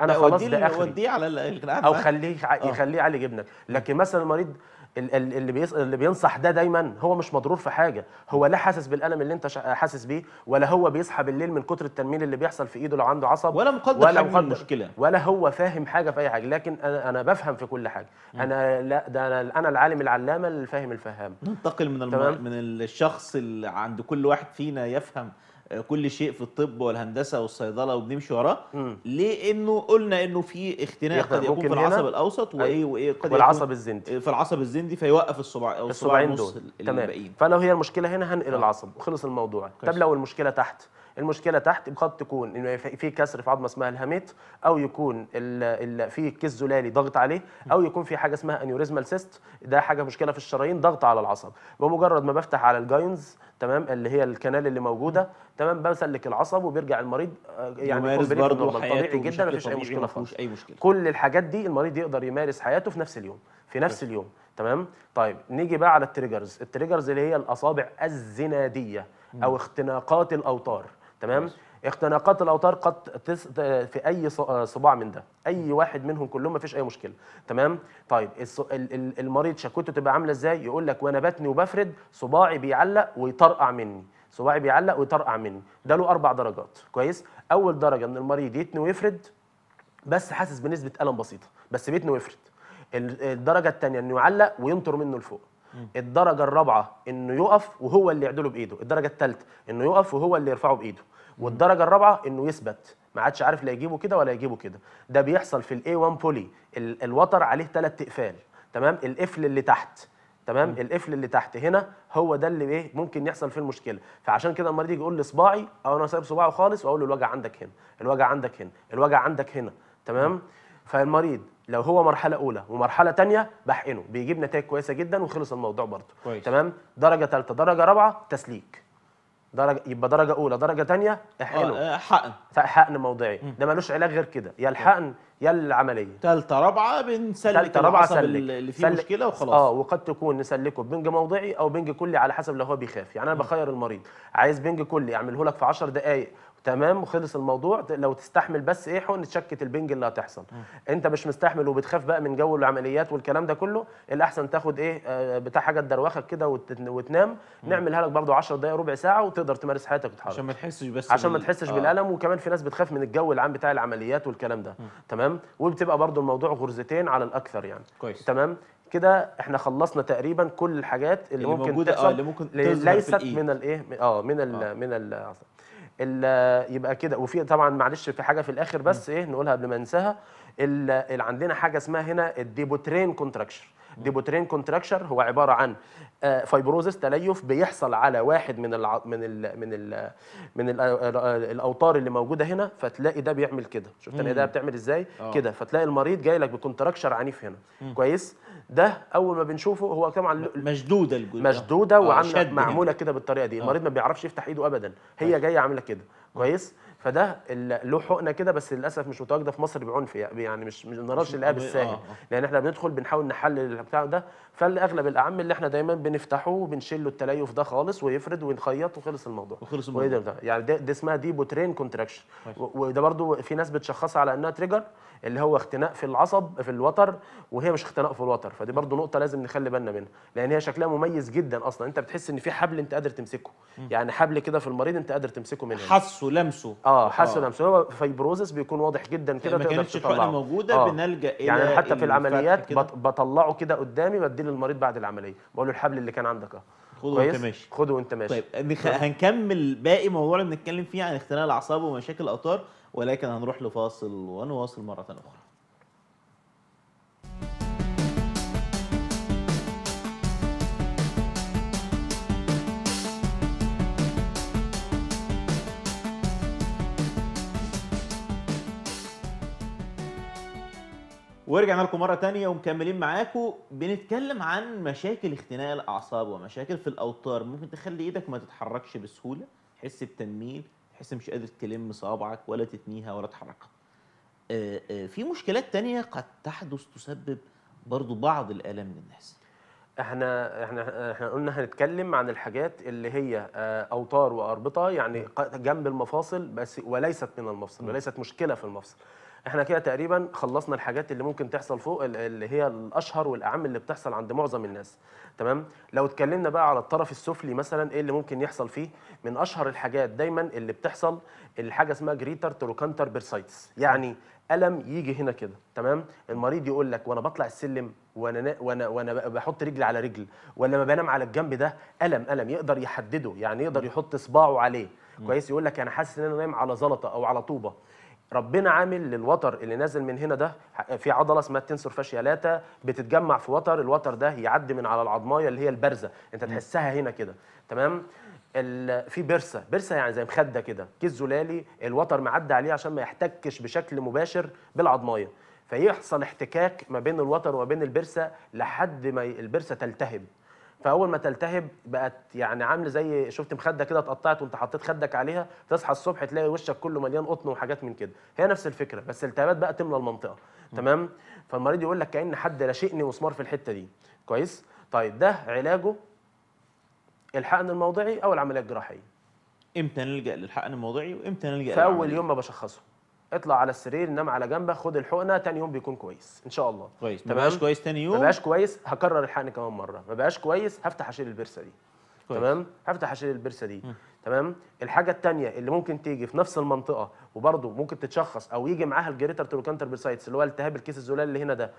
انا خلاص ده اخري وديه على او خليه آه. يخليه يعالج ابنك لكن مثلا المريض اللي اللي بينصح ده دايما هو مش مضرور في حاجه هو لا حاسس بالالم اللي انت حاسس بيه ولا هو بيصحى بالليل من كتر التنميل اللي بيحصل في ايده لو عنده عصب ولا مقدر ولا مقدر المشكله ولا هو فاهم حاجه في اي حاجه لكن انا انا بفهم في كل حاجه م. انا لا ده انا انا العالم العلامه الفاهم الفهام ننتقل من الم... من الشخص اللي عند كل واحد فينا يفهم آه، كل شيء في الطب والهندسه والصيدله وبنمشي وراه ليه انه قلنا انه في اختناق قد يكون في العصب الاوسط وايه أيوه. وايه قد والعصب الزندي آه، في العصب الزندي فيوقف الصباع الصباعين دول تمام فلو هي المشكله هنا هنقل آه. العصب وخلص الموضوع طب لو المشكله تحت المشكله تحت قد تكون إن في كسر في عظمه اسمها الهاميت او يكون الـ الـ في كيس زلالي ضغط عليه او يكون في حاجه اسمها انيوريزمال سيست ده حاجه مشكله في الشرايين ضغط على العصب بمجرد ما بفتح على الجاينز تمام اللي هي الكنال اللي موجوده تمام بسلك العصب وبيرجع المريض آه، يعني يمارس برضه طبيعي جدا مفيش اي مشكله خالص اي مشكله كل الحاجات دي المريض يقدر يمارس حياته في نفس اليوم في نفس اليوم تمام طيب نيجي بقى على التريجرز التريجرز اللي هي الاصابع الزناديه او اختناقات الاوتار تمام اختناقات الاوتار قد تس... في اي آه، صباع من ده اي واحد منهم كلهم ما فيش اي مشكله تمام طيب الس... ال... المريض شكوته تبقى عامله ازاي يقول لك وانا بتني وبفرد صباعي بيعلق ويطرقع مني صباعي بيعلق ويطرقع مني ده له اربع درجات كويس اول درجه ان المريض يتني ويفرد بس حاسس بنسبه الم بسيطه بس بيتني ويفرد الدرجه الثانيه انه يعلق وينطر منه لفوق الدرجه الرابعه انه يقف وهو اللي يعدله بايده الدرجه الثالثه انه يقف وهو اللي يرفعه بايده والدرجه الرابعه انه يثبت ما عادش عارف لا يجيبه كده ولا يجيبه كده ده بيحصل في الاي 1 بولي الوتر عليه ثلاث اقفال تمام القفل اللي تحت تمام القفل اللي تحت هنا هو ده اللي ايه ممكن يحصل فيه المشكله فعشان كده المريض يجي يقول لي صباعي او انا سايب صباعه خالص واقول له الوجع عندك هنا الوجع عندك هنا الوجع عندك هنا تمام فالمريض لو هو مرحله اولى ومرحله ثانيه بحقنه بيجيب نتائج كويسه جدا وخلص الموضوع برضه كويس. تمام درجه ثالثه درجه رابعه تسليك درجه يبقى درجه اولى درجه ثانيه احقنه آه, آه، حقن حقن موضعي ده ملوش علاج غير كده يا الحقن يا العمليه ثالثه رابعه بنسلك ثالثه رابعه سلك اللي فيه سلك. مشكله وخلاص اه وقد تكون نسلكه بنج موضعي او بنج كلي على حسب لو هو بيخاف يعني انا بخير المريض عايز بنج كلي اعمله لك في 10 دقائق تمام وخلص الموضوع لو تستحمل بس ايه حقن تشكت البنج اللي هتحصل م. انت مش مستحمل وبتخاف بقى من جو العمليات والكلام ده كله الاحسن تاخد ايه آه، بتاع حاجه تدروخك كده وتنام م. نعملها لك برده 10 دقائق ربع ساعه وتقدر تمارس حياتك وتحرك عشان ما تحسش بس عشان ما تحسش آه. بالالم وكمان في ناس بتخاف من الجو العام بتاع العمليات والكلام ده م. تمام وبتبقى برده الموضوع غرزتين على الاكثر يعني كويس تمام كده احنا خلصنا تقريبا كل الحاجات اللي, اللي ممكن موجوده اه اللي ممكن ليست من الايه اه من الـ آه. من العصب يبقى كده وفي طبعا معلش في حاجه في الاخر بس ايه نقولها قبل ما ننساها اللي عندنا حاجه اسمها هنا الديبوترين كونتراكشر ديبوترين كونتراكشر هو عباره عن آه، فايبروزس تليف بيحصل على واحد من الـ من الـ من الـ من الـ آه، آه، الاوتار اللي موجوده هنا فتلاقي ده بيعمل كده شفت انا ده بتعمل ازاي كده فتلاقي المريض جاي لك بكونتراكشر عنيف هنا مم. كويس ده اول ما بنشوفه هو طبعا مشدوده الجزء مشدوده وعامله معموله يعني. كده بالطريقه دي المريض ما بيعرفش يفتح ايده ابدا هي جايه عامله كده كويس فده له حقنه كده بس للاسف مش متواجده في مصر بعنف يعني مش مش نراش الاب بالساهل آه. لان احنا بندخل بنحاول نحلل البتاع ده فالاغلب الاعم اللي احنا دايما بنفتحه وبنشيل له التليف ده خالص ويفرد ونخيط وخلص الموضوع وخلص الموضوع ده يعني ده, اسمها دي بوترين كونتراكشن وده برده في ناس بتشخصها على انها تريجر اللي هو اختناق في العصب في الوتر وهي مش اختناق في الوتر فدي برضو نقطه لازم نخلي بالنا منها لان هي شكلها مميز جدا اصلا انت بتحس ان في حبل انت قادر تمسكه يعني حبل كده في المريض انت قادر تمسكه منه حسه لمسه اه حسه آه. لمسه هو فيبروزس بيكون واضح جدا كده يعني تقدر تطلعه موجوده آه. بنلجا الى يعني حتى في العمليات بطلعه كده قدامي بديه للمريض بعد العمليه بقول له الحبل اللي كان عندك خده وانت ماشي خده وانت ماشي طيب هنكمل باقي موضوع اللي بنتكلم فيه عن اختناق الاعصاب ومشاكل الاوتار ولكن هنروح لفاصل ونواصل مرة أخرى ورجعنا لكم مره تانية ومكملين معاكم بنتكلم عن مشاكل اختناق الاعصاب ومشاكل في الاوتار ممكن تخلي ايدك ما تتحركش بسهوله تحس بتنميل تحس مش قادر تلم صابعك ولا تتنيها ولا تحركها آه، آه، في مشكلات تانية قد تحدث تسبب برضو بعض الآلام للناس احنا احنا احنا قلنا هنتكلم عن الحاجات اللي هي آه، اوتار واربطه يعني نعم. جنب المفاصل بس وليست من المفصل وليست نعم. مشكله في المفصل احنا كده تقريبا خلصنا الحاجات اللي ممكن تحصل فوق اللي هي الاشهر والاعم اللي بتحصل عند معظم الناس تمام لو اتكلمنا بقى على الطرف السفلي مثلا ايه اللي ممكن يحصل فيه من اشهر الحاجات دايما اللي بتحصل الحاجه اسمها جريتر تروكانتر بيرسايتس يعني الم يجي هنا كده تمام المريض يقول لك وانا بطلع السلم وانا وانا وانا بحط رجلي على رجل ولا ما بنام على الجنب ده الم الم يقدر يحدده يعني يقدر يحط صباعه عليه كويس يقول لك انا حاسس ان انا نايم على زلطه او على طوبه ربنا عامل للوتر اللي نازل من هنا ده في عضله اسمها التنسور فاشيالاتا بتتجمع في وتر الوتر ده يعدي من على العظمايه اللي هي البارزه انت تحسها هنا كده تمام في برسه برسه يعني زي مخده كده كيس زلالي الوتر معدي عليه عشان ما يحتكش بشكل مباشر بالعظمايه فيحصل احتكاك ما بين الوتر وما بين البرسه لحد ما البرسه تلتهب فاول ما تلتهب بقت يعني عامله زي شفت مخده كده اتقطعت وانت حطيت خدك عليها تصحى الصبح تلاقي وشك كله مليان قطن وحاجات من كده هي نفس الفكره بس التهابات بقى تملى المنطقه تمام فالمريض يقول لك كان حد راشقني مسمار في الحته دي كويس طيب ده علاجه الحقن الموضعي او العمليه الجراحيه امتى نلجا للحقن الموضعي وامتى نلجا في اول يوم ما بشخصه اطلع على السرير نام على جنبك خد الحقنه تاني يوم بيكون كويس ان شاء الله كويس تمام مبقاش كويس تاني يوم مبقاش كويس هكرر الحقن كمان مره مبقاش كويس هفتح اشيل البرسه دي كويس. تمام هفتح اشيل البرسه دي م. تمام الحاجه الثانيه اللي ممكن تيجي في نفس المنطقه وبرده ممكن تتشخص او يجي معاها الجريتر تروكانتر بيرسايتس اللي هو التهاب الكيس الزلال اللي هنا ده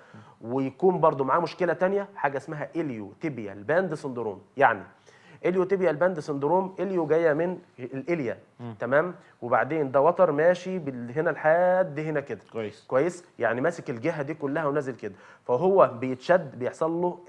ويكون برده معاه مشكله ثانيه حاجه اسمها اليو تيبيا الباند سندروم يعني اليو تيبيال باند سندروم اليو جايه من الاليا تمام وبعدين ده وتر ماشي هنا لحد هنا كده كويس كويس يعني ماسك الجهه دي كلها ونازل كده فهو بيتشد بيحصل له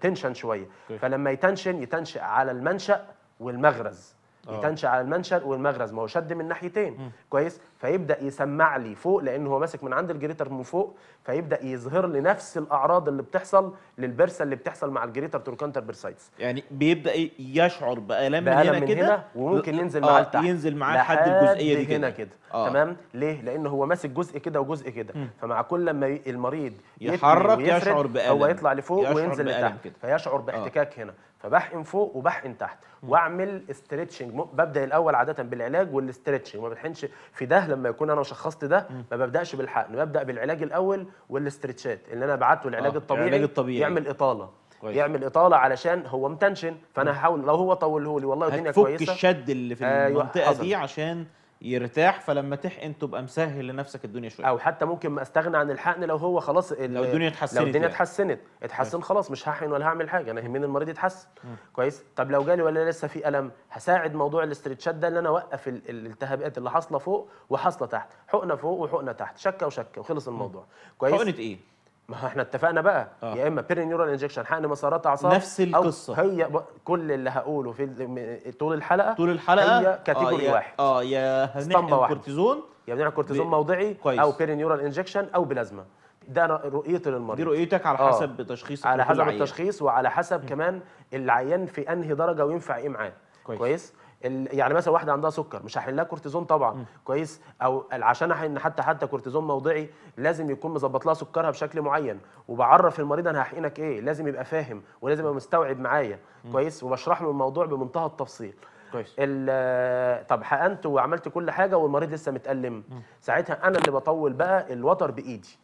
تنشن شويه فلما يتنشن يتنشئ على المنشأ والمغرز آه. يتنشا على المنشل والمغرز ما هو شد من ناحيتين م. كويس فيبدا يسمع لي فوق لان هو ماسك من عند الجريتر من فوق فيبدا يظهر لي نفس الاعراض اللي بتحصل للبرسه اللي بتحصل مع الجريتر توركانتر بيرسايتس يعني بيبدا يشعر بالم من هنا كده وممكن ينزل آه، معاه لتحت ينزل معاه لحد الجزئيه دي هنا كده آه. تمام ليه لان هو ماسك جزء كده وجزء كده فمع كل لما المريض يتحرك يشعر بالم هو يطلع لفوق وينزل لتحت فيشعر آه. باحتكاك آه. هنا فبحقن فوق وبحقن تحت واعمل استرتشنج ببدا الاول عاده بالعلاج والاسترتشنج ما بلحنش في ده لما يكون انا شخصت ده ما ببداش بالحقن ببدا بالعلاج الاول والاسترتشات اللي انا بعته العلاج آه. الطبيعي العلاج الطبيعي يعمل اطاله كويس. يعمل اطاله علشان هو متنشن فانا هحاول لو هو طوله لي والله الدنيا كويسه هفك الشد اللي في أيوه، المنطقه آه دي عشان يرتاح فلما تحقن تبقى مسهل لنفسك الدنيا شويه او حتى ممكن ما استغنى عن الحقن لو هو خلاص لو الدنيا اتحسنت لو الدنيا يعني. اتحسنت اتحسن خلاص مش هحقن ولا هعمل حاجه انا يهمني المريض يتحسن كويس طب لو جالي ولا لسه في الم هساعد موضوع الاسترتشات ده ان انا اوقف الالتهابات اللي حاصله فوق وحاصله تحت حقنه فوق وحقنه تحت شكه وشكه وخلص الموضوع كويس حقنه ايه ما احنا اتفقنا بقى آه. يا اما بيرن نيورال انجكشن حقن مسارات اعصاب نفس القصه هي كل اللي هقوله في طول الحلقه طول الحلقه هي كاتيجوري آه واحد اه يا هنعمل كورتيزون يا بنعمل كورتيزون موضعي كويس. او بيرن نيورال انجكشن او بلازما ده رؤيتي للمريض دي رؤيتك على آه. حسب آه. تشخيص على حسب التشخيص وعلى حسب م. كمان العيان في انهي درجه وينفع ايه معاه كويس, كويس؟ يعني مثلا واحده عندها سكر مش لها كورتيزون طبعا م. كويس او عشان احن حتى حتى كورتيزون موضعي لازم يكون مظبط لها سكرها بشكل معين وبعرف المريض انا هحقنك ايه لازم يبقى فاهم ولازم يبقى مستوعب معايا كويس وبشرح له الموضوع بمنتهى التفصيل كويس طب حقنت وعملت كل حاجه والمريض لسه متالم م. ساعتها انا اللي بطول بقى الوتر بايدي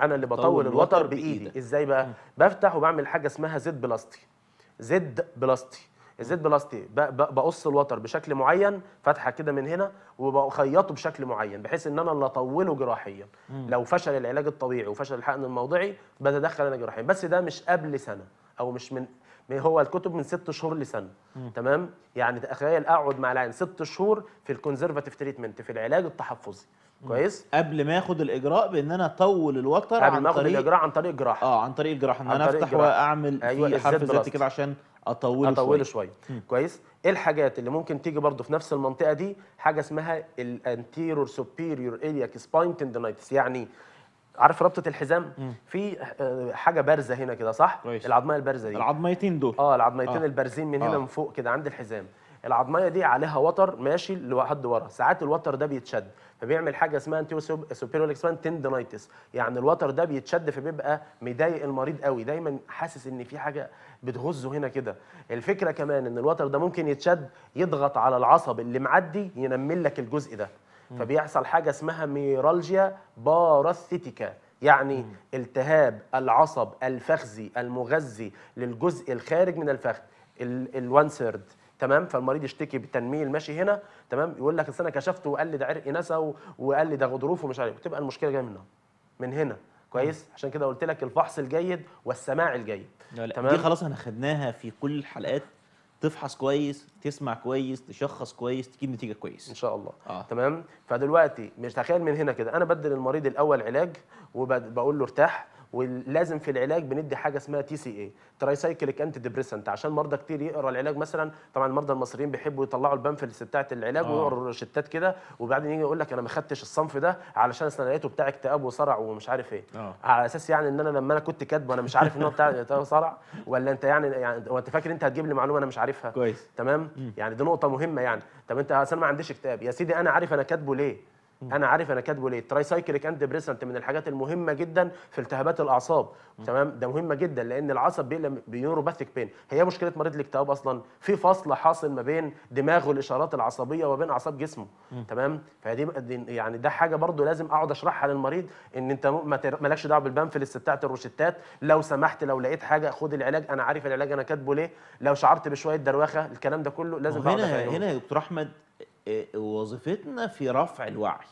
انا اللي بطول الوتر بايدي ازاي بقى م. بفتح وبعمل حاجه اسمها زد بلاستي زد بلاستي الزيت بلاستي بقص الوتر بشكل معين فتحه كده من هنا وبخيطه بشكل معين بحيث ان انا اللي اطوله جراحيا مم. لو فشل العلاج الطبيعي وفشل الحقن الموضعي بتدخل انا جراحيا بس ده مش قبل سنه او مش من هو الكتب من ست شهور لسنه مم. تمام يعني تخيل اقعد مع العين ست شهور في الكونزرفاتيف تريتمنت في العلاج التحفظي كويس قبل ما اخد الاجراء بان انا اطول الوتر قبل ما اخد الاجراء عن طريق جراحه اه عن طريق الجراحه ان انا افتح واعمل أيوة حرف ذاتي كده عشان اطوله اطوله شويه شوي. كويس ايه الحاجات اللي ممكن تيجي برضو في نفس المنطقه دي حاجه اسمها الانتيرور سوبيريور الياك سباين تندنايتس يعني عارف ربطه الحزام مم. في آه، حاجه بارزه هنا كده صح كويس. العظميه البارزه دي العظميتين دول اه العظميتين آه. البارزين من آه. هنا من فوق كده عند الحزام العظميه دي عليها وتر ماشي لحد ورا ساعات الوتر ده بيتشد فبيعمل حاجه اسمها انتيو سوبيريور اكسباند تندنايتس يعني الوتر ده بيتشد فبيبقى مضايق المريض قوي دايما حاسس ان في حاجه بتغزه هنا كده الفكره كمان ان الوتر ده ممكن يتشد يضغط على العصب اللي معدي ينمل لك الجزء ده فبيحصل حاجه اسمها ميرالجيا باراثيتيكا يعني مم. التهاب العصب الفخذي المغذي للجزء الخارج من الفخذ الوان سيرد تمام فالمريض يشتكي بالتنميل ماشي هنا تمام يقول لك انا كشفته وقال لي ده عرق نسا وقال لي ده غضروف ومش عارف إيه. بتبقى المشكله جايه منها من هنا كويس عشان كده قلت لك الفحص الجيد والسماع الجيد لا لا. تمام دي خلاص احنا خدناها في كل الحلقات تفحص كويس تسمع كويس تشخص كويس تجيب نتيجه كويس ان شاء الله آه. تمام فدلوقتي مش تخيل من هنا كده انا بدل المريض الاول علاج وبقول له ارتاح ولازم في العلاج بندي حاجه اسمها تي سي اي ترايسايكليك انتي ديبريسنت عشان مرضى كتير يقرا العلاج مثلا طبعا المرضى المصريين بيحبوا يطلعوا البامفلتس بتاعه العلاج آه. ويقروا الروشتات كده وبعدين يجي يقول لك انا ما خدتش الصنف ده علشان انا لقيته بتاع اكتئاب وصرع ومش عارف ايه أوه. على اساس يعني ان انا لما انا كنت كاتبه انا مش عارف ان هو بتاع اكتئاب وصرع ولا انت يعني يعني وانت فاكر انت هتجيب لي معلومه انا مش عارفها كويس تمام م. يعني دي نقطه مهمه يعني طب انت انا ما عنديش اكتئاب يا سيدي انا عارف انا كاتبه ليه انا عارف انا كاتبه ليه ترايسايكليك اند بريسنت من الحاجات المهمه جدا في التهابات الاعصاب تمام ده مهمه جدا لان العصب بيقلب بيوروباثيك بين هي مشكله مريض الاكتئاب اصلا في فصل حاصل ما بين دماغه الاشارات العصبيه وما بين اعصاب جسمه تمام فدي يعني ده حاجه برضو لازم اقعد اشرحها للمريض ان انت مالكش دعوه بالبامفلس بتاعت الروشتات لو سمحت لو لقيت حاجه خد العلاج انا عارف العلاج انا كاتبه ليه لو شعرت بشويه دروخه الكلام ده كله لازم هنا هنا يا دكتور احمد آه، وظيفتنا في رفع الوعي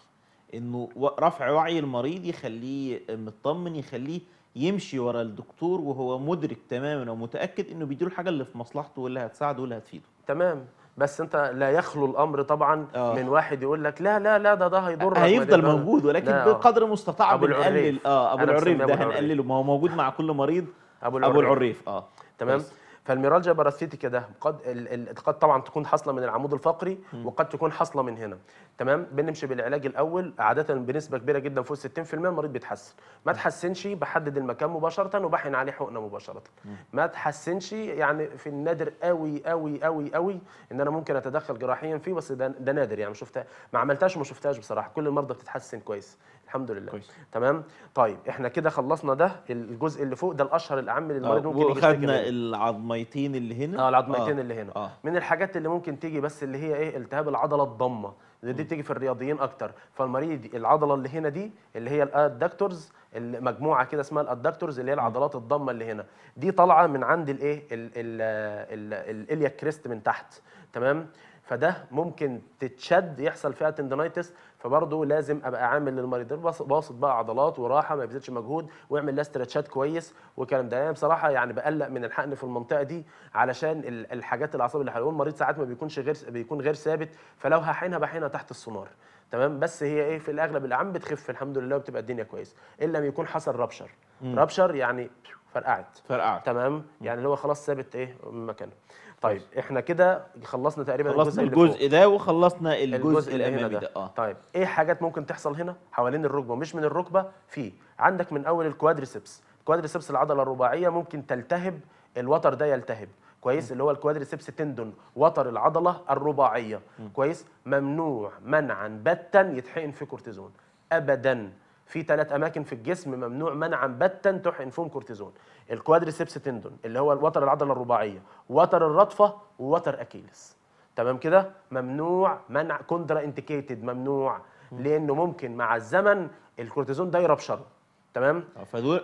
انه رفع وعي المريض يخليه مطمن يخليه يمشي ورا الدكتور وهو مدرك تماما ومتاكد انه بيديله الحاجه اللي في مصلحته واللي هتساعده واللي هتفيده تمام بس انت لا يخلو الامر طبعا أوه. من واحد يقول لك لا لا لا ده ده هيضرك آه، هيفضل موجود ولكن بقدر المستطاع بنقلل اه ابو العريف ده هنقلله ما هو موجود مع كل مريض ابو العريف, أبو العريف. اه تمام بس. فالميرالجيا باراسيتيكا ده قد قد طبعا تكون حاصله من العمود الفقري وقد تكون حاصله من هنا تمام بنمشي بالعلاج الاول عاده بنسبه كبيره جدا فوق 60% المريض بيتحسن ما تحسنش بحدد المكان مباشره وبحن عليه حقنه مباشره ما تحسنش يعني في النادر قوي قوي قوي قوي ان انا ممكن اتدخل جراحيا فيه بس ده, ده نادر يعني شفتها ما عملتهاش وما شفتهاش بصراحه كل المرضى بتتحسن كويس الحمد لله كويس. تمام طيب احنا كده خلصنا ده الجزء اللي فوق ده الاشهر الاعم للمريض ممكن يجي خدنا العظميتين اللي هنا اه العظميتين آه. اللي هنا آه. من الحاجات اللي ممكن تيجي بس اللي هي ايه التهاب العضله الضمه دي بتيجي في الرياضيين اكتر فالمريض العضله اللي هنا دي اللي هي الادكتورز مجموعه كده اسمها الادكتورز اللي هي العضلات الضمه اللي هنا دي طالعه من عند الايه الالياك كريست من تحت تمام فده ممكن تتشد يحصل فيها تندنايتس فبرضه لازم ابقى عامل للمريض باسط بقى عضلات وراحه ما يبذلش مجهود واعمل لها استرتشات كويس والكلام ده انا يعني بصراحه يعني بقلق من الحقن في المنطقه دي علشان الحاجات الاعصاب اللي حواليه المريض ساعات ما بيكونش غير بيكون غير ثابت فلو هحينها بحينها تحت السونار تمام بس هي ايه في الاغلب العام بتخف الحمد لله وبتبقى الدنيا كويس الا لما يكون حصل ربشر رابشر ربشر يعني فرقعت فرقعت تمام مم. يعني اللي هو خلاص ثابت ايه مكانه طيب احنا كده خلصنا تقريبا خلصنا الجزء, الجزء ده وخلصنا الجزء, الجزء الامامي ده اه طيب ايه حاجات ممكن تحصل هنا حوالين الركبه مش من الركبه في عندك من اول الكوادريسبس الكوادريسبس العضله الرباعيه ممكن تلتهب الوتر ده يلتهب كويس م. اللي هو الكوادريسبس تندون وتر العضله الرباعيه م. كويس ممنوع منعا بتا يتحقن في كورتيزون ابدا في ثلاث اماكن في الجسم ممنوع منعا بتا تحقن فيهم كورتيزون الكوادريسبس تندون اللي هو وتر العضله الرباعيه وتر الرطفه ووتر اكيلس تمام كده ممنوع منع كوندرا انديكيتد ممنوع لانه ممكن مع الزمن الكورتيزون ده يرب تمام آه، فدول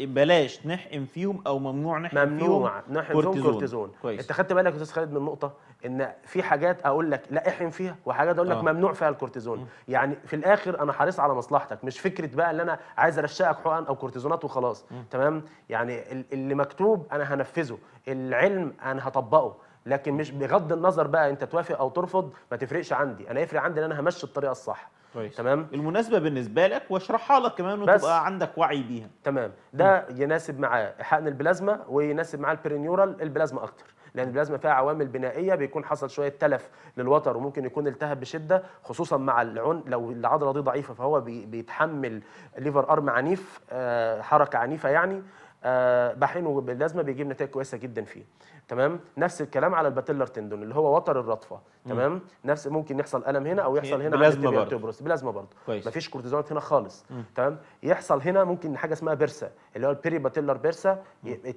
بلاش نحقن فيهم او ممنوع نحقن فيهم ممنوع نحقن فيهم كورتيزون كويس انت خدت بالك يا استاذ خالد من النقطه ان في حاجات اقول لك لا احرم فيها وحاجات اقول لك آه. ممنوع فيها الكورتيزون م. يعني في الاخر انا حريص على مصلحتك مش فكره بقى ان انا عايز ارشقك حقن او كورتيزونات وخلاص م. تمام يعني اللي مكتوب انا هنفذه العلم انا هطبقه لكن مش بغض النظر بقى انت توافق او ترفض ما تفرقش عندي انا يفرق عندي ان انا همشي الطريقه الصح كويس. تمام المناسبه بالنسبه لك واشرحها لك كمان وتبقى عندك وعي بيها تمام ده م. يناسب معاه حقن البلازما ويناسب معاه البرينيورال البلازما اكتر لان البلازما فيها عوامل بنائيه بيكون حصل شويه تلف للوتر وممكن يكون التهب بشده خصوصا مع العن لو العضله دي ضعيفه فهو بيتحمل ليفر ارم عنيف آه، حركه عنيفه يعني آه، بحينه باللازمه بيجيب نتائج كويسه جدا فيه تمام نفس الكلام على الباتيلر تندون اللي هو وتر الرطفه تمام نفس ممكن يحصل الم هنا او يحصل هنا بلازما برضه بلازما برضه مفيش كورتيزونات هنا خالص تمام يحصل هنا ممكن حاجه اسمها بيرسا اللي هو البيري باتيلر بيرسا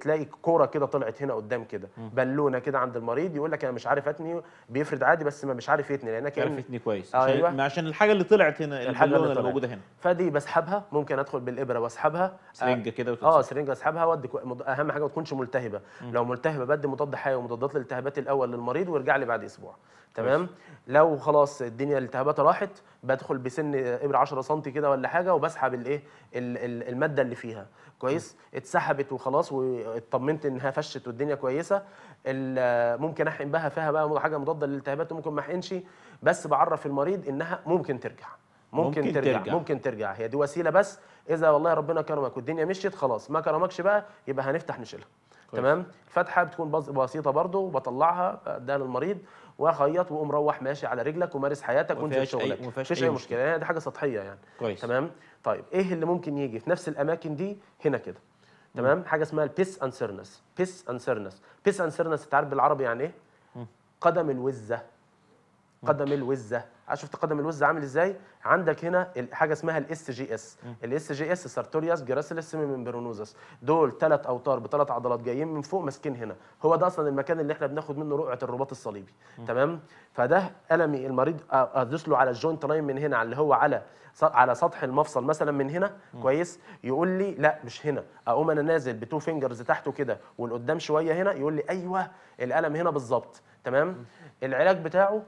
تلاقي كوره كده طلعت هنا قدام كده بالونه كده عند المريض يقول لك انا مش عارف اتني بيفرد عادي بس ما مش عارف يتني لانك عارف يتني كويس آه، ايوه عشان, الحاجه اللي طلعت هنا البالونه اللي موجوده هنا فدي بسحبها ممكن ادخل بالابره واسحبها سرنجه آه، كده اه سرنجه اسحبها اهم حاجه ما تكونش ملتهبه لو ملتهبه بدي مضاد حيوي ومضادات للالتهابات الاول للمريض ويرجع لي بعد اسبوع تمام ماشي. لو خلاص الدنيا الالتهابات راحت بدخل بسن ابره 10 سم كده ولا حاجه وبسحب الايه الماده اللي فيها كويس م. اتسحبت وخلاص واطمنت انها فشت والدنيا كويسه ممكن احقن بها فيها بقى حاجه مضاده للالتهابات وممكن ما احقنش بس بعرف المريض انها ممكن ترجع ممكن, ممكن ترجع. ترجع ممكن ترجع هي دي وسيله بس اذا والله ربنا كرمك والدنيا مشيت خلاص ما كرمكش بقى يبقى هنفتح نشيلها كويس. تمام الفتحه بتكون بسيطه برضه وبطلعها ده للمريض واخيط واقوم روح ماشي على رجلك ومارس حياتك وانزل شغلك ما اي مشكله يعني دي حاجه سطحيه يعني كويس. تمام طيب ايه اللي ممكن يجي في نفس الاماكن دي هنا كده تمام حاجه اسمها البيس انسرنس بيس انسرنس بيس انسرنس انت عارف بالعربي يعني ايه قدم الوزه قدم الوزه شفت تقدم الوز عامل ازاي عندك هنا حاجه اسمها الاس جي اس الاس جي اس سارتورياس جراسيلس ميمبرونوزس دول ثلاث اوتار بثلاث عضلات جايين من فوق ماسكين هنا هو ده اصلا المكان اللي احنا بناخد منه رقعه الرباط الصليبي تمام فده المي المريض آه، آه، ادوس له على الجوينت لاين من هنا على اللي هو على على سطح المفصل مثلا من هنا كويس يقول لي لا مش هنا اقوم انا نازل بتو فينجرز تحته كده والقدام شويه هنا يقول لي ايوه الالم هنا بالظبط تمام العلاج بتاعه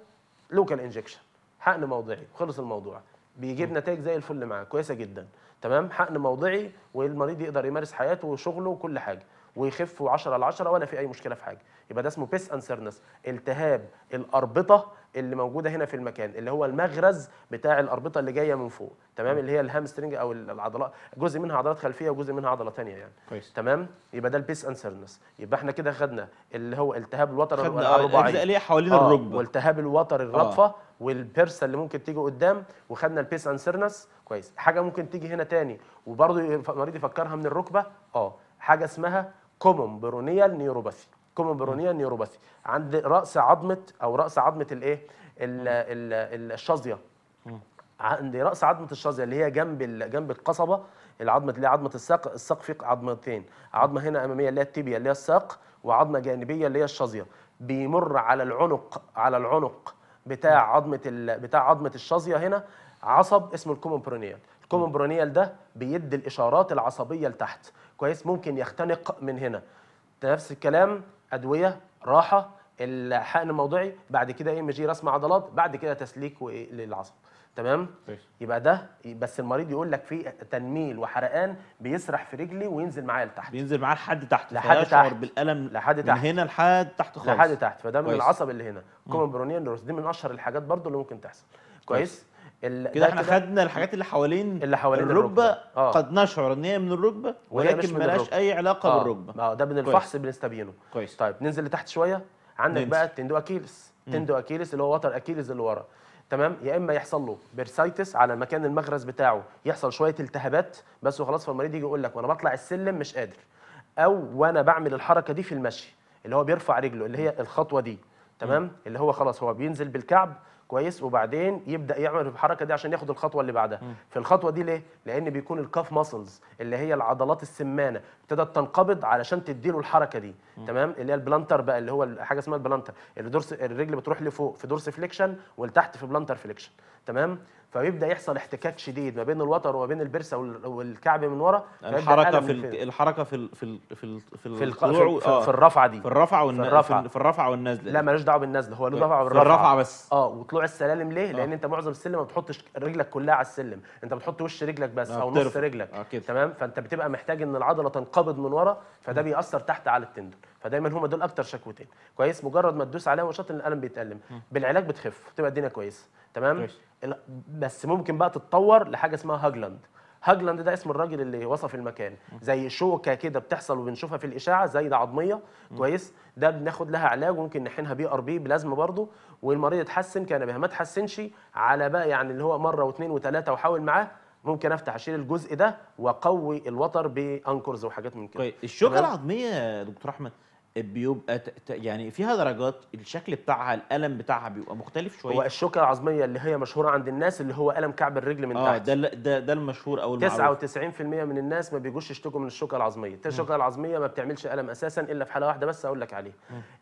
لوكال انجكشن حقن موضعي وخلص الموضوع بيجيب نتائج زي الفل معاه كويسه جدا تمام حقن موضعي والمريض يقدر يمارس حياته وشغله وكل حاجه ويخفوا 10 على 10 ولا في اي مشكله في حاجه يبقى ده اسمه بيس انسرنس التهاب الاربطه اللي موجوده هنا في المكان اللي هو المغرز بتاع الاربطه اللي جايه من فوق تمام اللي هي الهامسترنج او العضلات جزء منها عضلات خلفيه وجزء منها عضله ثانيه يعني كويس. تمام يبقى ده البيس انسرنس يبقى احنا كده خدنا اللي هو التهاب الوتر آه، الرباعي اللي هي حوالين آه الركبه والتهاب الوتر الرادفه آه. والبيرسا اللي ممكن تيجي قدام وخدنا البيس انسرنس كويس حاجه ممكن تيجي هنا ثاني وبرضه المريض يفكرها من الركبه اه حاجه اسمها كومون برونيال نيوروباثي كومون برونيال نيوروباثي عند راس عظمه او راس عظمه الايه الشظيه عند راس عظمه الشظيه اللي هي جنب جنب القصبه العظمه اللي هي عظمه الساق الساق فيه عظمتين عظمه هنا اماميه اللي هي التيبيا اللي هي الساق وعظمه جانبيه اللي هي الشظيه بيمر على العنق على العنق بتاع عظمه بتاع عظمه الشظيه هنا عصب اسمه الكومون برونيال الكومون برونيال ده بيدي الاشارات العصبيه لتحت كويس ممكن يختنق من هنا نفس الكلام ادويه راحه الحقن الموضعي بعد كده ام جي رسم عضلات بعد كده تسليك إيه، للعصب تمام ماشي. يبقى ده بس المريض يقول لك في تنميل وحرقان بيسرح في رجلي وينزل معايا لتحت بينزل معايا لحد تحت لحد تحت بالالم لحد تحت من هنا لحد تحت خالص لحد تحت فده من العصب اللي هنا كومن برونيان دي من اشهر الحاجات برضو اللي ممكن تحصل كويس, كويس. كده احنا خدنا الحاجات اللي حوالين اللي حوالين الركبه, الركبة. آه. قد نشعر ان هي من الركبه ولكن ملهاش اي علاقه آه. بالركبه اه ده من الفحص بنستبينه كويس طيب ننزل لتحت شويه عندك ننزل. بقى التندو اكيلس تندو اكيلس اللي هو وتر اكيلس اللي ورا تمام يا اما يحصل له بيرسايتس على مكان المغرز بتاعه يحصل شويه التهابات بس وخلاص فالمريض يجي يقول لك وانا بطلع السلم مش قادر او وانا بعمل الحركه دي في المشي اللي هو بيرفع رجله اللي هي الخطوه دي تمام اللي هو خلاص هو بينزل بالكعب كويس وبعدين يبدا يعمل الحركه دي عشان ياخد الخطوه اللي بعدها م. في الخطوه دي ليه لان بيكون الكاف ماسلز اللي هي العضلات السمانه ابتدت تنقبض علشان تديله الحركه دي م. تمام اللي هي البلانتر بقى اللي هو حاجه اسمها البلانتر اللي درس الرجل بتروح لفوق في درس فليكشن ولتحت في بلانتر فليكشن تمام فبيبدا يحصل احتكاك شديد ما بين الوتر وما بين البرسه والكعب من ورا الحركه في الحركه في في في ال في في, آه في الرفعه دي في الرفعه والن... في الرفعه في الرفعه والنزله لا مالوش دعوه بالنزله هو له دعوه بالرفعه في الرفعه بس اه وطلوع السلالم ليه؟ آه. لان انت معظم السلم ما بتحطش رجلك كلها على السلم انت بتحط وش رجلك بس آه او نص رجلك آه تمام فانت بتبقى محتاج ان العضله تنقبض من ورا فده بيأثر تحت على التندون فدايما هما دول اكتر شكوتين كويس مجرد ما تدوس عليها وشاطر الالم بيتالم بالعلاج بتخف تبقى الدنيا كويسه تمام بس ممكن بقى تتطور لحاجه اسمها هاجلاند هاجلاند ده اسم الراجل اللي وصف المكان زي شوكه كده بتحصل وبنشوفها في الاشاعه زي ده عظميه كويس ده بناخد لها علاج وممكن نحقنها بي ار بي بلازما برضه والمريض اتحسن كان بها ما اتحسنش على بقى يعني اللي هو مره واثنين وثلاثه وحاول معاه ممكن افتح اشيل الجزء ده واقوي الوتر بانكرز وحاجات من كده طيب الشوكه العظميه يا دكتور احمد بيبقى يعني فيها درجات الشكل بتاعها الالم بتاعها بيبقى مختلف شويه هو الشوكه العظميه اللي هي مشهوره عند الناس اللي هو الم كعب الرجل من آه تحت ده ده ده المشهور او المعروف 99% من الناس ما بيجوش يشتكوا من الشوكه العظميه الشوكه العظميه ما بتعملش الم اساسا الا في حاله واحده بس اقول لك عليها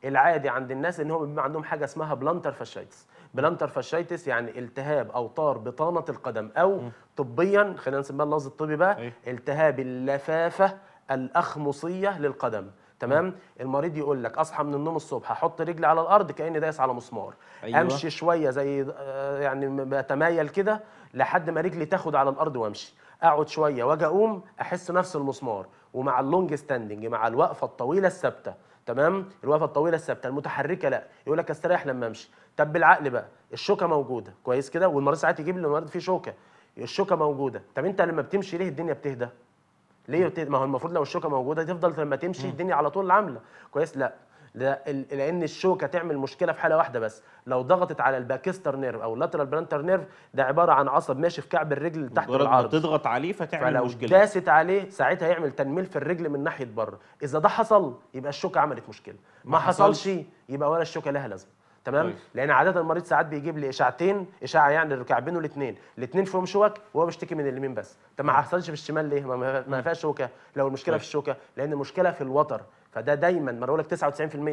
العادي عند الناس ان هم بيبقى عندهم حاجه اسمها بلانتر فاشيتس بلانتر فاشيتس يعني التهاب اوتار بطانه القدم او م. طبيا خلينا نسميها اللفظ الطبي بقى أيوه. التهاب اللفافه الاخمصيه للقدم تمام المريض يقول لك اصحى من النوم الصبح احط رجلي على الارض كاني دايس على مسمار أيوة. امشي شويه زي آه، يعني بتمايل كده لحد ما رجلي تاخد على الارض وامشي اقعد شويه واجي اقوم احس نفس المسمار ومع اللونج ستاندنج مع الوقفه الطويله الثابته تمام الوقفه الطويله الثابته المتحركه لا يقول لك استريح لما امشي طب بالعقل بقى الشوكه موجوده كويس كده والمريض ساعات يجيب لي المريض فيه شوكه الشوكه موجوده طب انت لما بتمشي ليه الدنيا بتهدى ليه ما هو المفروض لو الشوكه موجوده تفضل لما تمشي الدنيا على طول عامله كويس لا ده لان الشوكه تعمل مشكله في حاله واحده بس لو ضغطت على الباكستر نيرف او اللاترال برانتر نيرف ده عباره عن عصب ماشي في كعب الرجل تحت العرض ما تضغط عليه فتعمل فلو مشكله فلو داست عليه ساعتها يعمل تنميل في الرجل من ناحيه بره اذا ده حصل يبقى الشوكه عملت مشكله ما, ما حصلش يبقى ولا الشوكه لها لازمه تمام طيب. لان عاده المريض ساعات بيجيب لي اشاعتين اشاعه يعني لكعبينه الاثنين الاثنين فيهم شوك وهو بيشتكي من اليمين بس طب ما حصلش في الشمال ليه ما, ما فيهاش شوكه لو المشكله أوي. في طيب. الشوكه لان المشكله في الوتر فده دايما ما بقول لك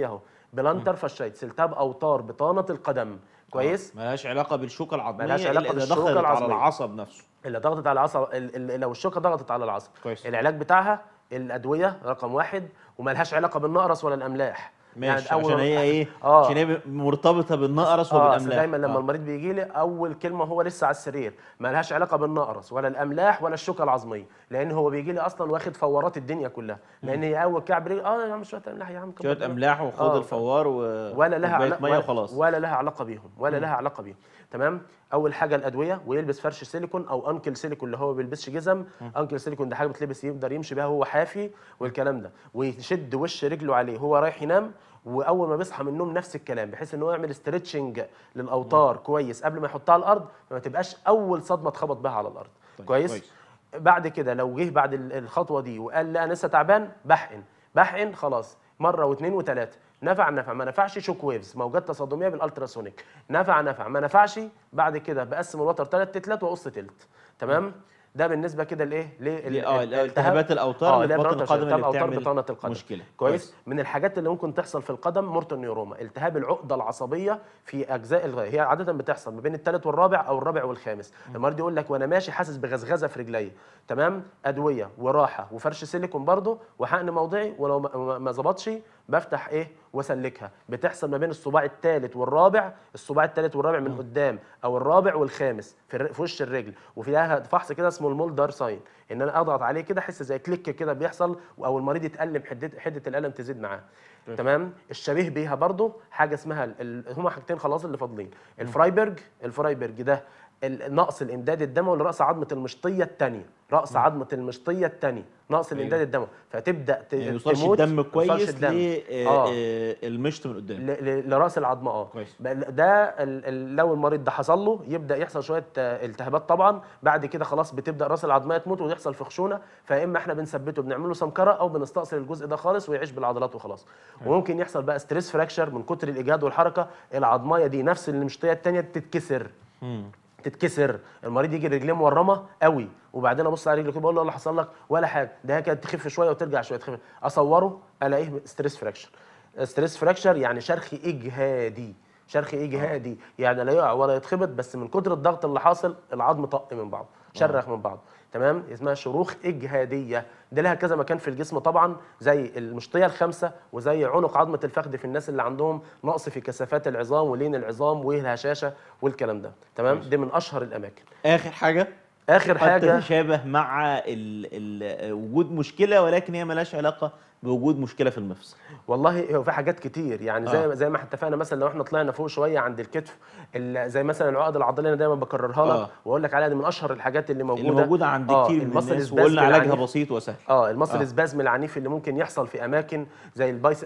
99% اهو بلانتر فشايت سلتاب اوتار بطانه القدم كويس آه. ملهاش علاقه بالشوكه العظميه ملهاش علاقه بالشوكه العظميه على العصب نفسه اللي ضغطت على العصب لو الشوكه ضغطت على العصب كويس. العلاج بتاعها الادويه رقم واحد وملهاش علاقه بالنقرس ولا الاملاح يعني ماشي يعني عشان هي ايه آه. عشان هي مرتبطه بالنقرس آه وبالاملاح دايما لما آه. المريض بيجي لي اول كلمه هو لسه على السرير ما لهاش علاقه بالنقرس ولا الاملاح ولا الشوكه العظميه لان هو بيجي لي اصلا واخد فورات الدنيا كلها لان هي اول كعب رجل اه يا عم شويه املاح يا عم شويه املاح وخد آه. الفوار و... ولا لها علاقه ميه وخلاص ولا لها علاقه بيهم ولا م. لها علاقه بيهم تمام اول حاجه الادويه ويلبس فرش سيليكون او انكل سيليكون اللي هو ما بيلبسش جزم م. انكل سيليكون ده حاجه بتلبس يقدر يمشي بيها وهو حافي والكلام ده ويشد وش رجله عليه هو رايح ينام واول ما بيصحى من النوم نفس الكلام بحيث ان هو يعمل استرتشنج للاوتار كويس قبل ما يحطها على الارض فما تبقاش اول صدمه اتخبط بها على الارض طيب كويس؟, كويس بعد كده لو جه بعد الخطوه دي وقال لا انا لسه تعبان بحقن بحقن خلاص مره واثنين وثلاثه نفع نفع ما نفعش شوك ويفز موجات تصادميه بالالتراسونيك نفع نفع ما نفعش بعد كده بقسم الوتر ثلاث تتلات واقص تلت تمام ده بالنسبه كده لايه لالتهابات آه، الاوتار آه، اللي في بطن القدم اللي بتعمل بطانه القدم مشكله كويس من الحاجات اللي ممكن تحصل في القدم مورتن نيوروما التهاب العقده العصبيه في اجزاء الغاية. هي عاده بتحصل ما بين الثالث والرابع او الرابع والخامس المريض يقول لك وانا ماشي حاسس بغزغزه في رجلي تمام ادويه وراحه وفرش سيليكون برضه وحقن موضعي ولو ما ظبطش بفتح ايه واسلكها بتحصل ما بين الصباع الثالث والرابع الصباع الثالث والرابع من قدام او الرابع والخامس في, في وش الرجل وفيها فحص كده اسمه المولدر ساين ان انا اضغط عليه كده احس زي كليك كده بيحصل او المريض يتالم حده حده الالم تزيد معاه طيب. تمام الشبيه بيها برضو حاجه اسمها هما حاجتين خلاص اللي فاضلين الفرايبرج الفرايبرج ده نقص الامداد الدموي لراس عظمه المشطيه الثانيه راس عظمه المشطيه الثانيه نقص أيوه. الامداد الدموي فتبدا يعني يوصلش الدم كويس للمشط آه. آه، من قدام لراس العظمه اه كويس. ده لو المريض ده حصل له يبدا يحصل شويه آه، التهابات طبعا بعد كده خلاص بتبدا راس العظمه تموت ويحصل فخشونه فيا اما احنا بنثبته بنعمل له سمكره او بنستأصل الجزء ده خالص ويعيش بالعضلات وخلاص أيوه. وممكن يحصل بقى ستريس فراكشر من كتر الاجهاد والحركه العظمايه دي نفس المشطيه الثانيه تتكسر تتكسر المريض يجي رجليه مورمه قوي وبعدين ابص على رجله كده بقول له اللي حصل لك ولا حاجه ده كانت تخف شويه وترجع شويه تخف اصوره الاقيه ستريس فراكشر ستريس فراكشر يعني شرخ اجهادي شرخ آه. اجهادي يعني لا يقع ولا يتخبط بس من كتر الضغط اللي حاصل العظم طق من بعضه شرخ آه. من بعضه تمام اسمها شروخ اجهاديه ده لها كذا مكان في الجسم طبعا زي المشطيه الخامسه وزي عنق عظمه الفخذ في الناس اللي عندهم نقص في كثافات العظام ولين العظام والهشاشه والكلام ده تمام دي من اشهر الاماكن اخر حاجه اخر حاجه تتشابه مع ال ال وجود مشكله ولكن هي ملهاش علاقه بوجود مشكله في المفصل والله هو في حاجات كتير يعني زي آه. زي ما اتفقنا مثلا لو احنا طلعنا فوق شويه عند الكتف زي مثلا العقد العضليه انا دايما بكررها لك آه. واقول لك عليها دي من اشهر الحاجات اللي موجوده اللي موجوده عند آه. كتير من الناس وقلنا علاجها بسيط وسهل اه المصل السبازم آه. العنيف اللي ممكن يحصل في اماكن زي البايس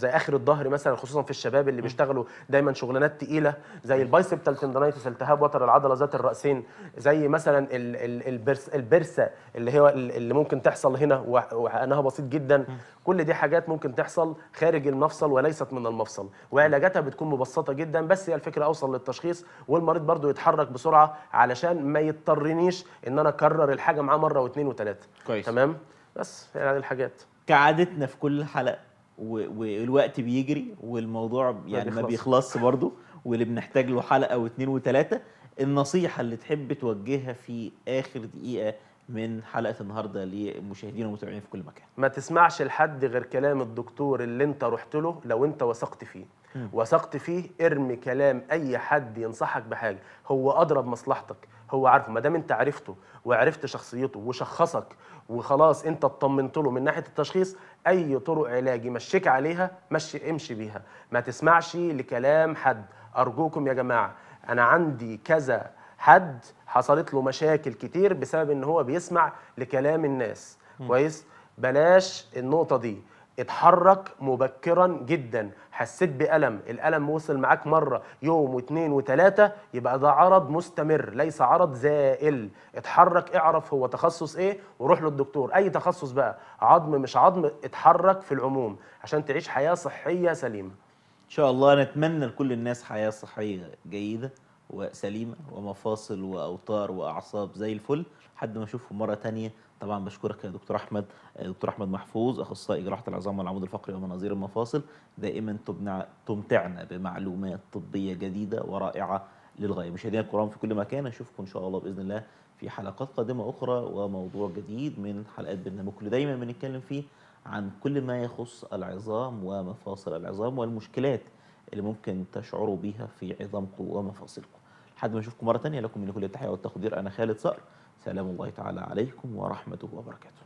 زي اخر الظهر مثلا خصوصا في الشباب اللي بيشتغلوا دايما شغلانات تقيله زي البايسب تالتندنايتس التهاب وتر العضله ذات الراسين زي مثلا البرس البرسه اللي هو اللي ممكن تحصل هنا وحقناها بسيط جدا كل دي حاجات ممكن تحصل خارج المفصل وليست من المفصل وعلاجاتها بتكون مبسطه جدا بس هي الفكره اوصل للتشخيص والمريض برضو يتحرك بسرعه علشان ما يضطرنيش ان انا اكرر الحاجه معاه مره واثنين وثلاثه كويس تمام بس يعني الحاجات كعادتنا في كل حلقه والوقت بيجري والموضوع يعني ما بيخلصش برضه واللي بنحتاج له حلقه واثنين وثلاثه النصيحه اللي تحب توجهها في اخر دقيقه من حلقه النهارده لمشاهدينا ومتابعينا في كل مكان. ما تسمعش لحد غير كلام الدكتور اللي انت رحت له لو انت وثقت فيه. وثقت فيه ارمي كلام اي حد ينصحك بحاجه، هو ادرى بمصلحتك، هو عارفه ما دام انت عرفته وعرفت شخصيته وشخصك وخلاص انت اطمنت له من ناحيه التشخيص اي طرق علاج يمشيك عليها مشي امشي بيها، ما تسمعش لكلام حد، ارجوكم يا جماعه انا عندي كذا حد حصلت له مشاكل كتير بسبب ان هو بيسمع لكلام الناس كويس بلاش النقطه دي اتحرك مبكرا جدا حسيت بألم الألم وصل معاك مرة يوم واثنين وثلاثة يبقى ده عرض مستمر ليس عرض زائل اتحرك اعرف هو تخصص ايه وروح للدكتور اي تخصص بقى عظم مش عظم اتحرك في العموم عشان تعيش حياة صحية سليمة ان شاء الله نتمنى لكل الناس حياة صحية جيدة وسليمه ومفاصل واوتار واعصاب زي الفل لحد ما أشوفه مره ثانيه طبعا بشكرك يا دكتور احمد دكتور احمد محفوظ اخصائي جراحه العظام والعمود الفقري ومناظير المفاصل دائما تمتعنا بمعلومات طبيه جديده ورائعه للغايه مشاهدينا الكرام في كل مكان اشوفكم ان شاء الله باذن الله في حلقات قادمه اخرى وموضوع جديد من حلقات برنامجكم دايما بنتكلم فيه عن كل ما يخص العظام ومفاصل العظام والمشكلات اللي ممكن تشعروا بيها في عظامكم ومفاصلكم لحد ما اشوفكم مره ثانيه لكم من كل التحيه والتقدير انا خالد صقر سلام الله تعالى عليكم ورحمته وبركاته